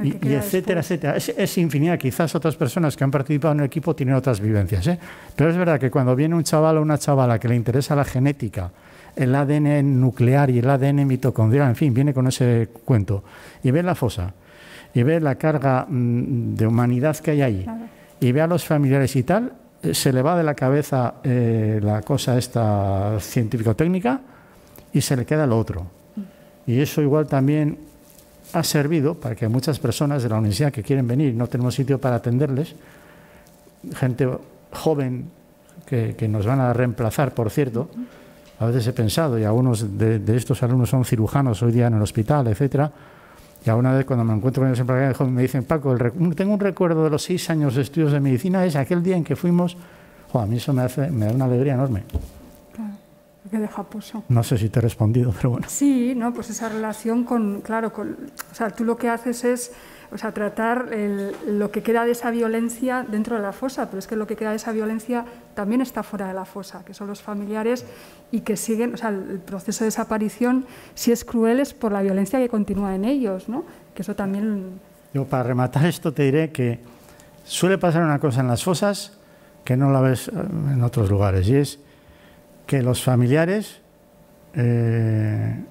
Y, etcétera, etcétera. Es, infinidad. Quizás otras personas que han participado en el equipo tienen otras vivencias. ¿eh? Pero es verdad que cuando viene un chaval o una chavala que le interesa la genética, el ADN nuclear y el ADN mitocondrial, en fin, viene con ese cuento, y ve la fosa, y ve la carga mm, de humanidad que hay allí y ve a los familiares y tal, eh, se le va de la cabeza eh, la cosa esta científico-técnica y se le queda lo otro. Y eso igual también ha servido para que muchas personas de la universidad que quieren venir, no tenemos sitio para atenderles, gente joven que, nos van a reemplazar, por cierto, a veces he pensado, y algunos de, estos alumnos son cirujanos hoy día en el hospital, etc., y alguna vez cuando me encuentro con ellos en me dicen, Paco, tengo un recuerdo de los seis años de estudios de medicina, es aquel día en que fuimos, oh, a mí eso me, hace, me da una alegría enorme. deja No sé si te he respondido, pero bueno. Sí, no, pues esa relación con, claro, con, sea, tú lo que haces es o sea, tratar lo que queda de esa violencia dentro de la fosa, pero es que lo que queda de esa violencia también está fuera de la fosa, que son los familiares y que siguen, o sea, el proceso de desaparición, si es cruel, es por la violencia que continúa en ellos, ¿no? Que eso también... Yo para rematar esto te diré que suele pasar una cosa en las fosas que no la ves eh, en otros lugares, y es que los familiares... Eh,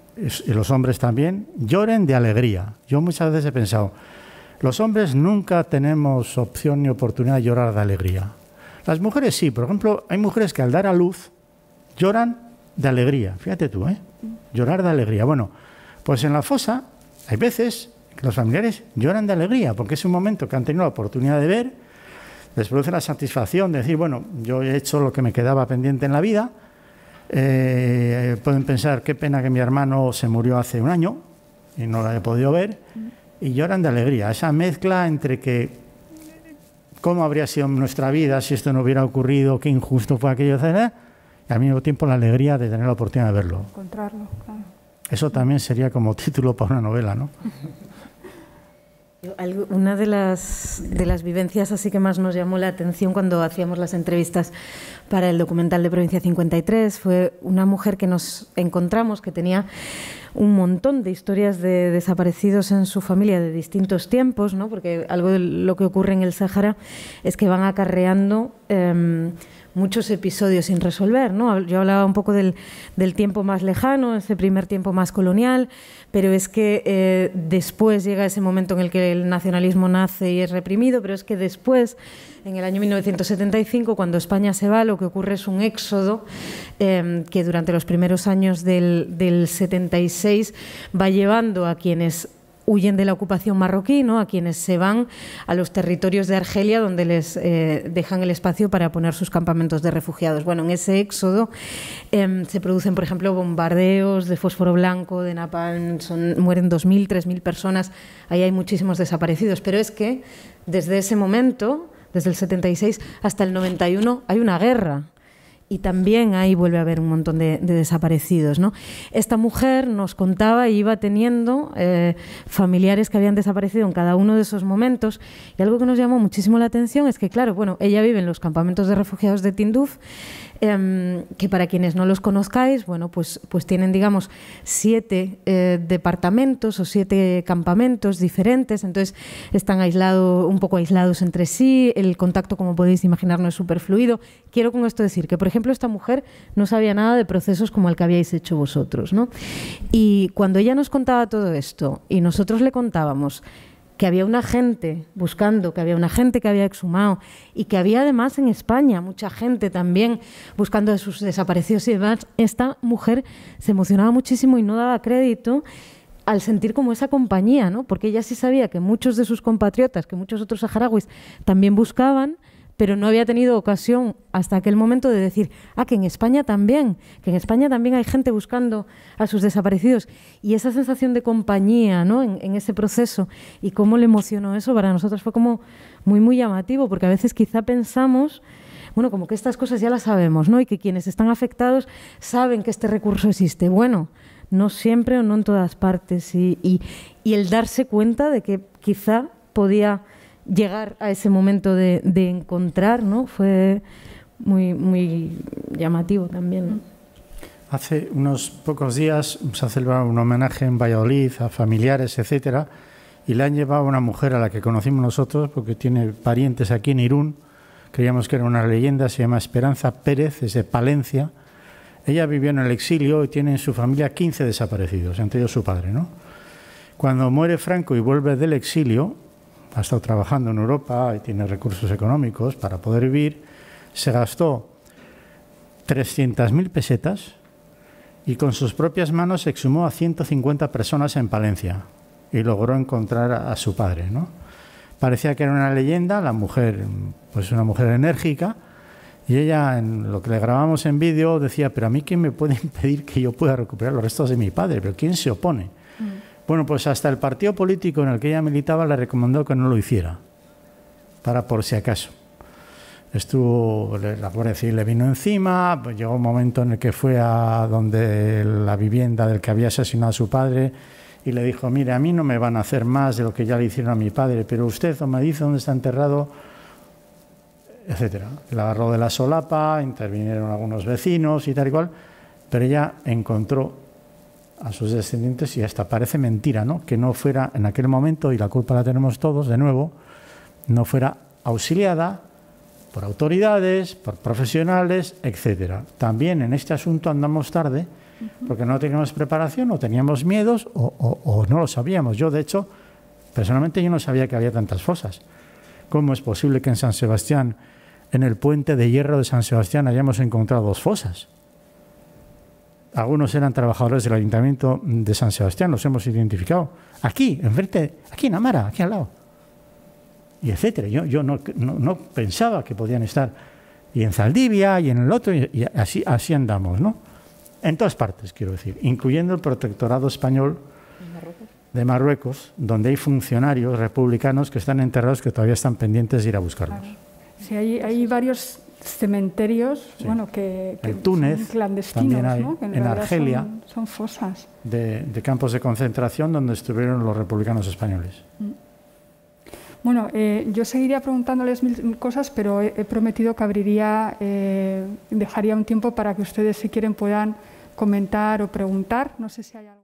y los hombres también, lloren de alegría. Yo muchas veces he pensado, los hombres nunca tenemos opción ni oportunidad de llorar de alegría. Las mujeres sí, por ejemplo, hay mujeres que al dar a luz lloran de alegría. Fíjate tú, ¿eh? Llorar de alegría. Bueno, pues en la fosa hay veces que los familiares lloran de alegría porque es un momento que han tenido la oportunidad de ver, les produce la satisfacción de decir, bueno, yo he hecho lo que me quedaba pendiente en la vida. Eh, pueden pensar, qué pena que mi hermano se murió hace un año y no lo he podido ver y lloran de alegría. Esa mezcla entre que cómo habría sido nuestra vida si esto no hubiera ocurrido, qué injusto fue aquello, Y al mismo tiempo la alegría de tener la oportunidad de verlo. Encontrarlo, Eso también sería como título para una novela, ¿no? Una de las, vivencias así que más nos llamó la atención cuando hacíamos las entrevistas para el documental de Provincia 53 fue una mujer que nos encontramos que tenía un montón de historias de desaparecidos en su familia de distintos tiempos, ¿no? porque algo de lo que ocurre en el Sahara es que van acarreando... Em, muchos episodios sin resolver. Yo hablaba un poco del, del tiempo más lejano, ese primer tiempo más colonial, pero es que eh, después llega ese momento en el que el nacionalismo nace y es reprimido, pero es que después, en el año 1975, cuando España se va, lo que ocurre es un éxodo eh, que durante los primeros años del, del 76 va llevando a quienes huyen de la ocupación marroquí, ¿no? a quienes se van a los territorios de Argelia donde les eh, dejan el espacio para poner sus campamentos de refugiados. Bueno, en ese éxodo em, se producen, por ejemplo, bombardeos de fósforo blanco, de napalm, son, mueren 2.000, 3.000 personas, ahí hay muchísimos desaparecidos, pero es que desde ese momento, desde el 76 hasta el 91, hay una guerra y también ahí vuelve a haber un montón de, desaparecidos. ¿no? Esta mujer nos contaba y iba teniendo eh, familiares que habían desaparecido en cada uno de esos momentos y algo que nos llamó muchísimo la atención es que, claro, bueno, ella vive en los campamentos de refugiados de Tinduf, Em, que para quienes no los conozcáis, bueno, pues, pues tienen, digamos, siete eh, departamentos o siete campamentos diferentes, entonces están aislados, un poco aislados entre sí, el contacto, como podéis imaginar, no es superfluido. Quiero con esto decir que, por ejemplo, esta mujer no sabía nada de procesos como el que habíais hecho vosotros, ¿no? Y cuando ella nos contaba todo esto y nosotros le contábamos, que había una gente buscando, que había una gente que había exhumado y que había además en España mucha gente también buscando a sus desaparecidos y demás, esta mujer se emocionaba muchísimo y no daba crédito al sentir como esa compañía, ¿no? Porque ella sí sabía que muchos de sus compatriotas, que muchos otros saharauis también buscaban, pero no había tenido ocasión hasta aquel momento de decir, ah, que en España también, que en España también hay gente buscando a sus desaparecidos. Y esa sensación de compañía en, ese proceso y cómo le emocionó eso para nosotros fue como muy, muy llamativo, porque a veces quizá pensamos bueno, como que estas cosas ya las sabemos, ¿no? Y que quienes están afectados saben que este recurso existe. Bueno, no siempre o no en todas partes. y el darse cuenta de que quizá podía llegar a ese momento de, encontrar, ¿no? Fue muy, muy llamativo también. Hace unos pocos días se ha celebrado un homenaje en Valladolid a familiares, etcétera, y le han llevado una mujer a la que conocimos nosotros porque tiene parientes aquí en Irún. Creíamos que era una leyenda, se llama Esperanza Pérez, es de Palencia. Ella vivió en el exilio y tiene en su familia 15 desaparecidos, entre ellos su padre. Cuando muere Franco y vuelve del exilio, ha estado trabajando en Europa y tiene recursos económicos para poder vivir, se gastó 300.000 pesetas y con sus propias manos exhumó a 150 personas en Palencia y logró encontrar a, su padre. Parecía que era una leyenda, la mujer, pues una mujer enérgica, y ella, en lo que le grabamos en vídeo, decía, pero a mí quién me puede impedir que yo pueda recuperar los restos de mi padre, pero ¿quién se opone? Bueno, pues hasta el partido político en el que ella militaba le recomendó que no lo hiciera, para por si acaso. Estuvo, la Guardia Civil le vino encima, pues llegó un momento en el que fue a donde la vivienda del que había asesinado a su padre y le dijo, mire, a mí no me van a hacer más de lo que ya le hicieron a mi padre, pero usted no me dice dónde está enterrado, etc. La agarró de la solapa, intervinieron algunos vecinos y tal y cual, pero ella encontró a sus descendientes y hasta parece mentira, ¿no? Que no fuera en aquel momento, y la culpa la tenemos todos de nuevo, no fuera auxiliada por autoridades, por profesionales, etcétera. También en este asunto andamos tarde porque no teníamos preparación o teníamos miedos o, no lo sabíamos. Yo, de hecho, personalmente yo no sabía que había tantas fosas. ¿Cómo es posible que en San Sebastián, en el puente de hierro de San Sebastián, hayamos encontrado dos fosas? algunos eran trabajadores del Ayuntamiento de San Sebastián, los hemos identificado. Aquí, enfrente, aquí en Amara, aquí al lado. Y etcétera. Yo, no, pensaba que podían estar y en Zaldivia y en el otro, y, así, andamos, ¿no? En todas partes, quiero decir, incluyendo el protectorado español de Marruecos, donde hay funcionarios republicanos que están enterrados que todavía están pendientes de ir a buscarlos. Sí, hay varios cementerios bueno, que, Túnez, clandestinos, en, Argelia, son, fosas. De, campos de concentración donde estuvieron los republicanos españoles. Mm. Bueno, eh, yo seguiría preguntándoles mil cosas, pero he, prometido que abriría, eh, dejaría un tiempo para que ustedes, si quieren, puedan comentar o preguntar. No sé si hay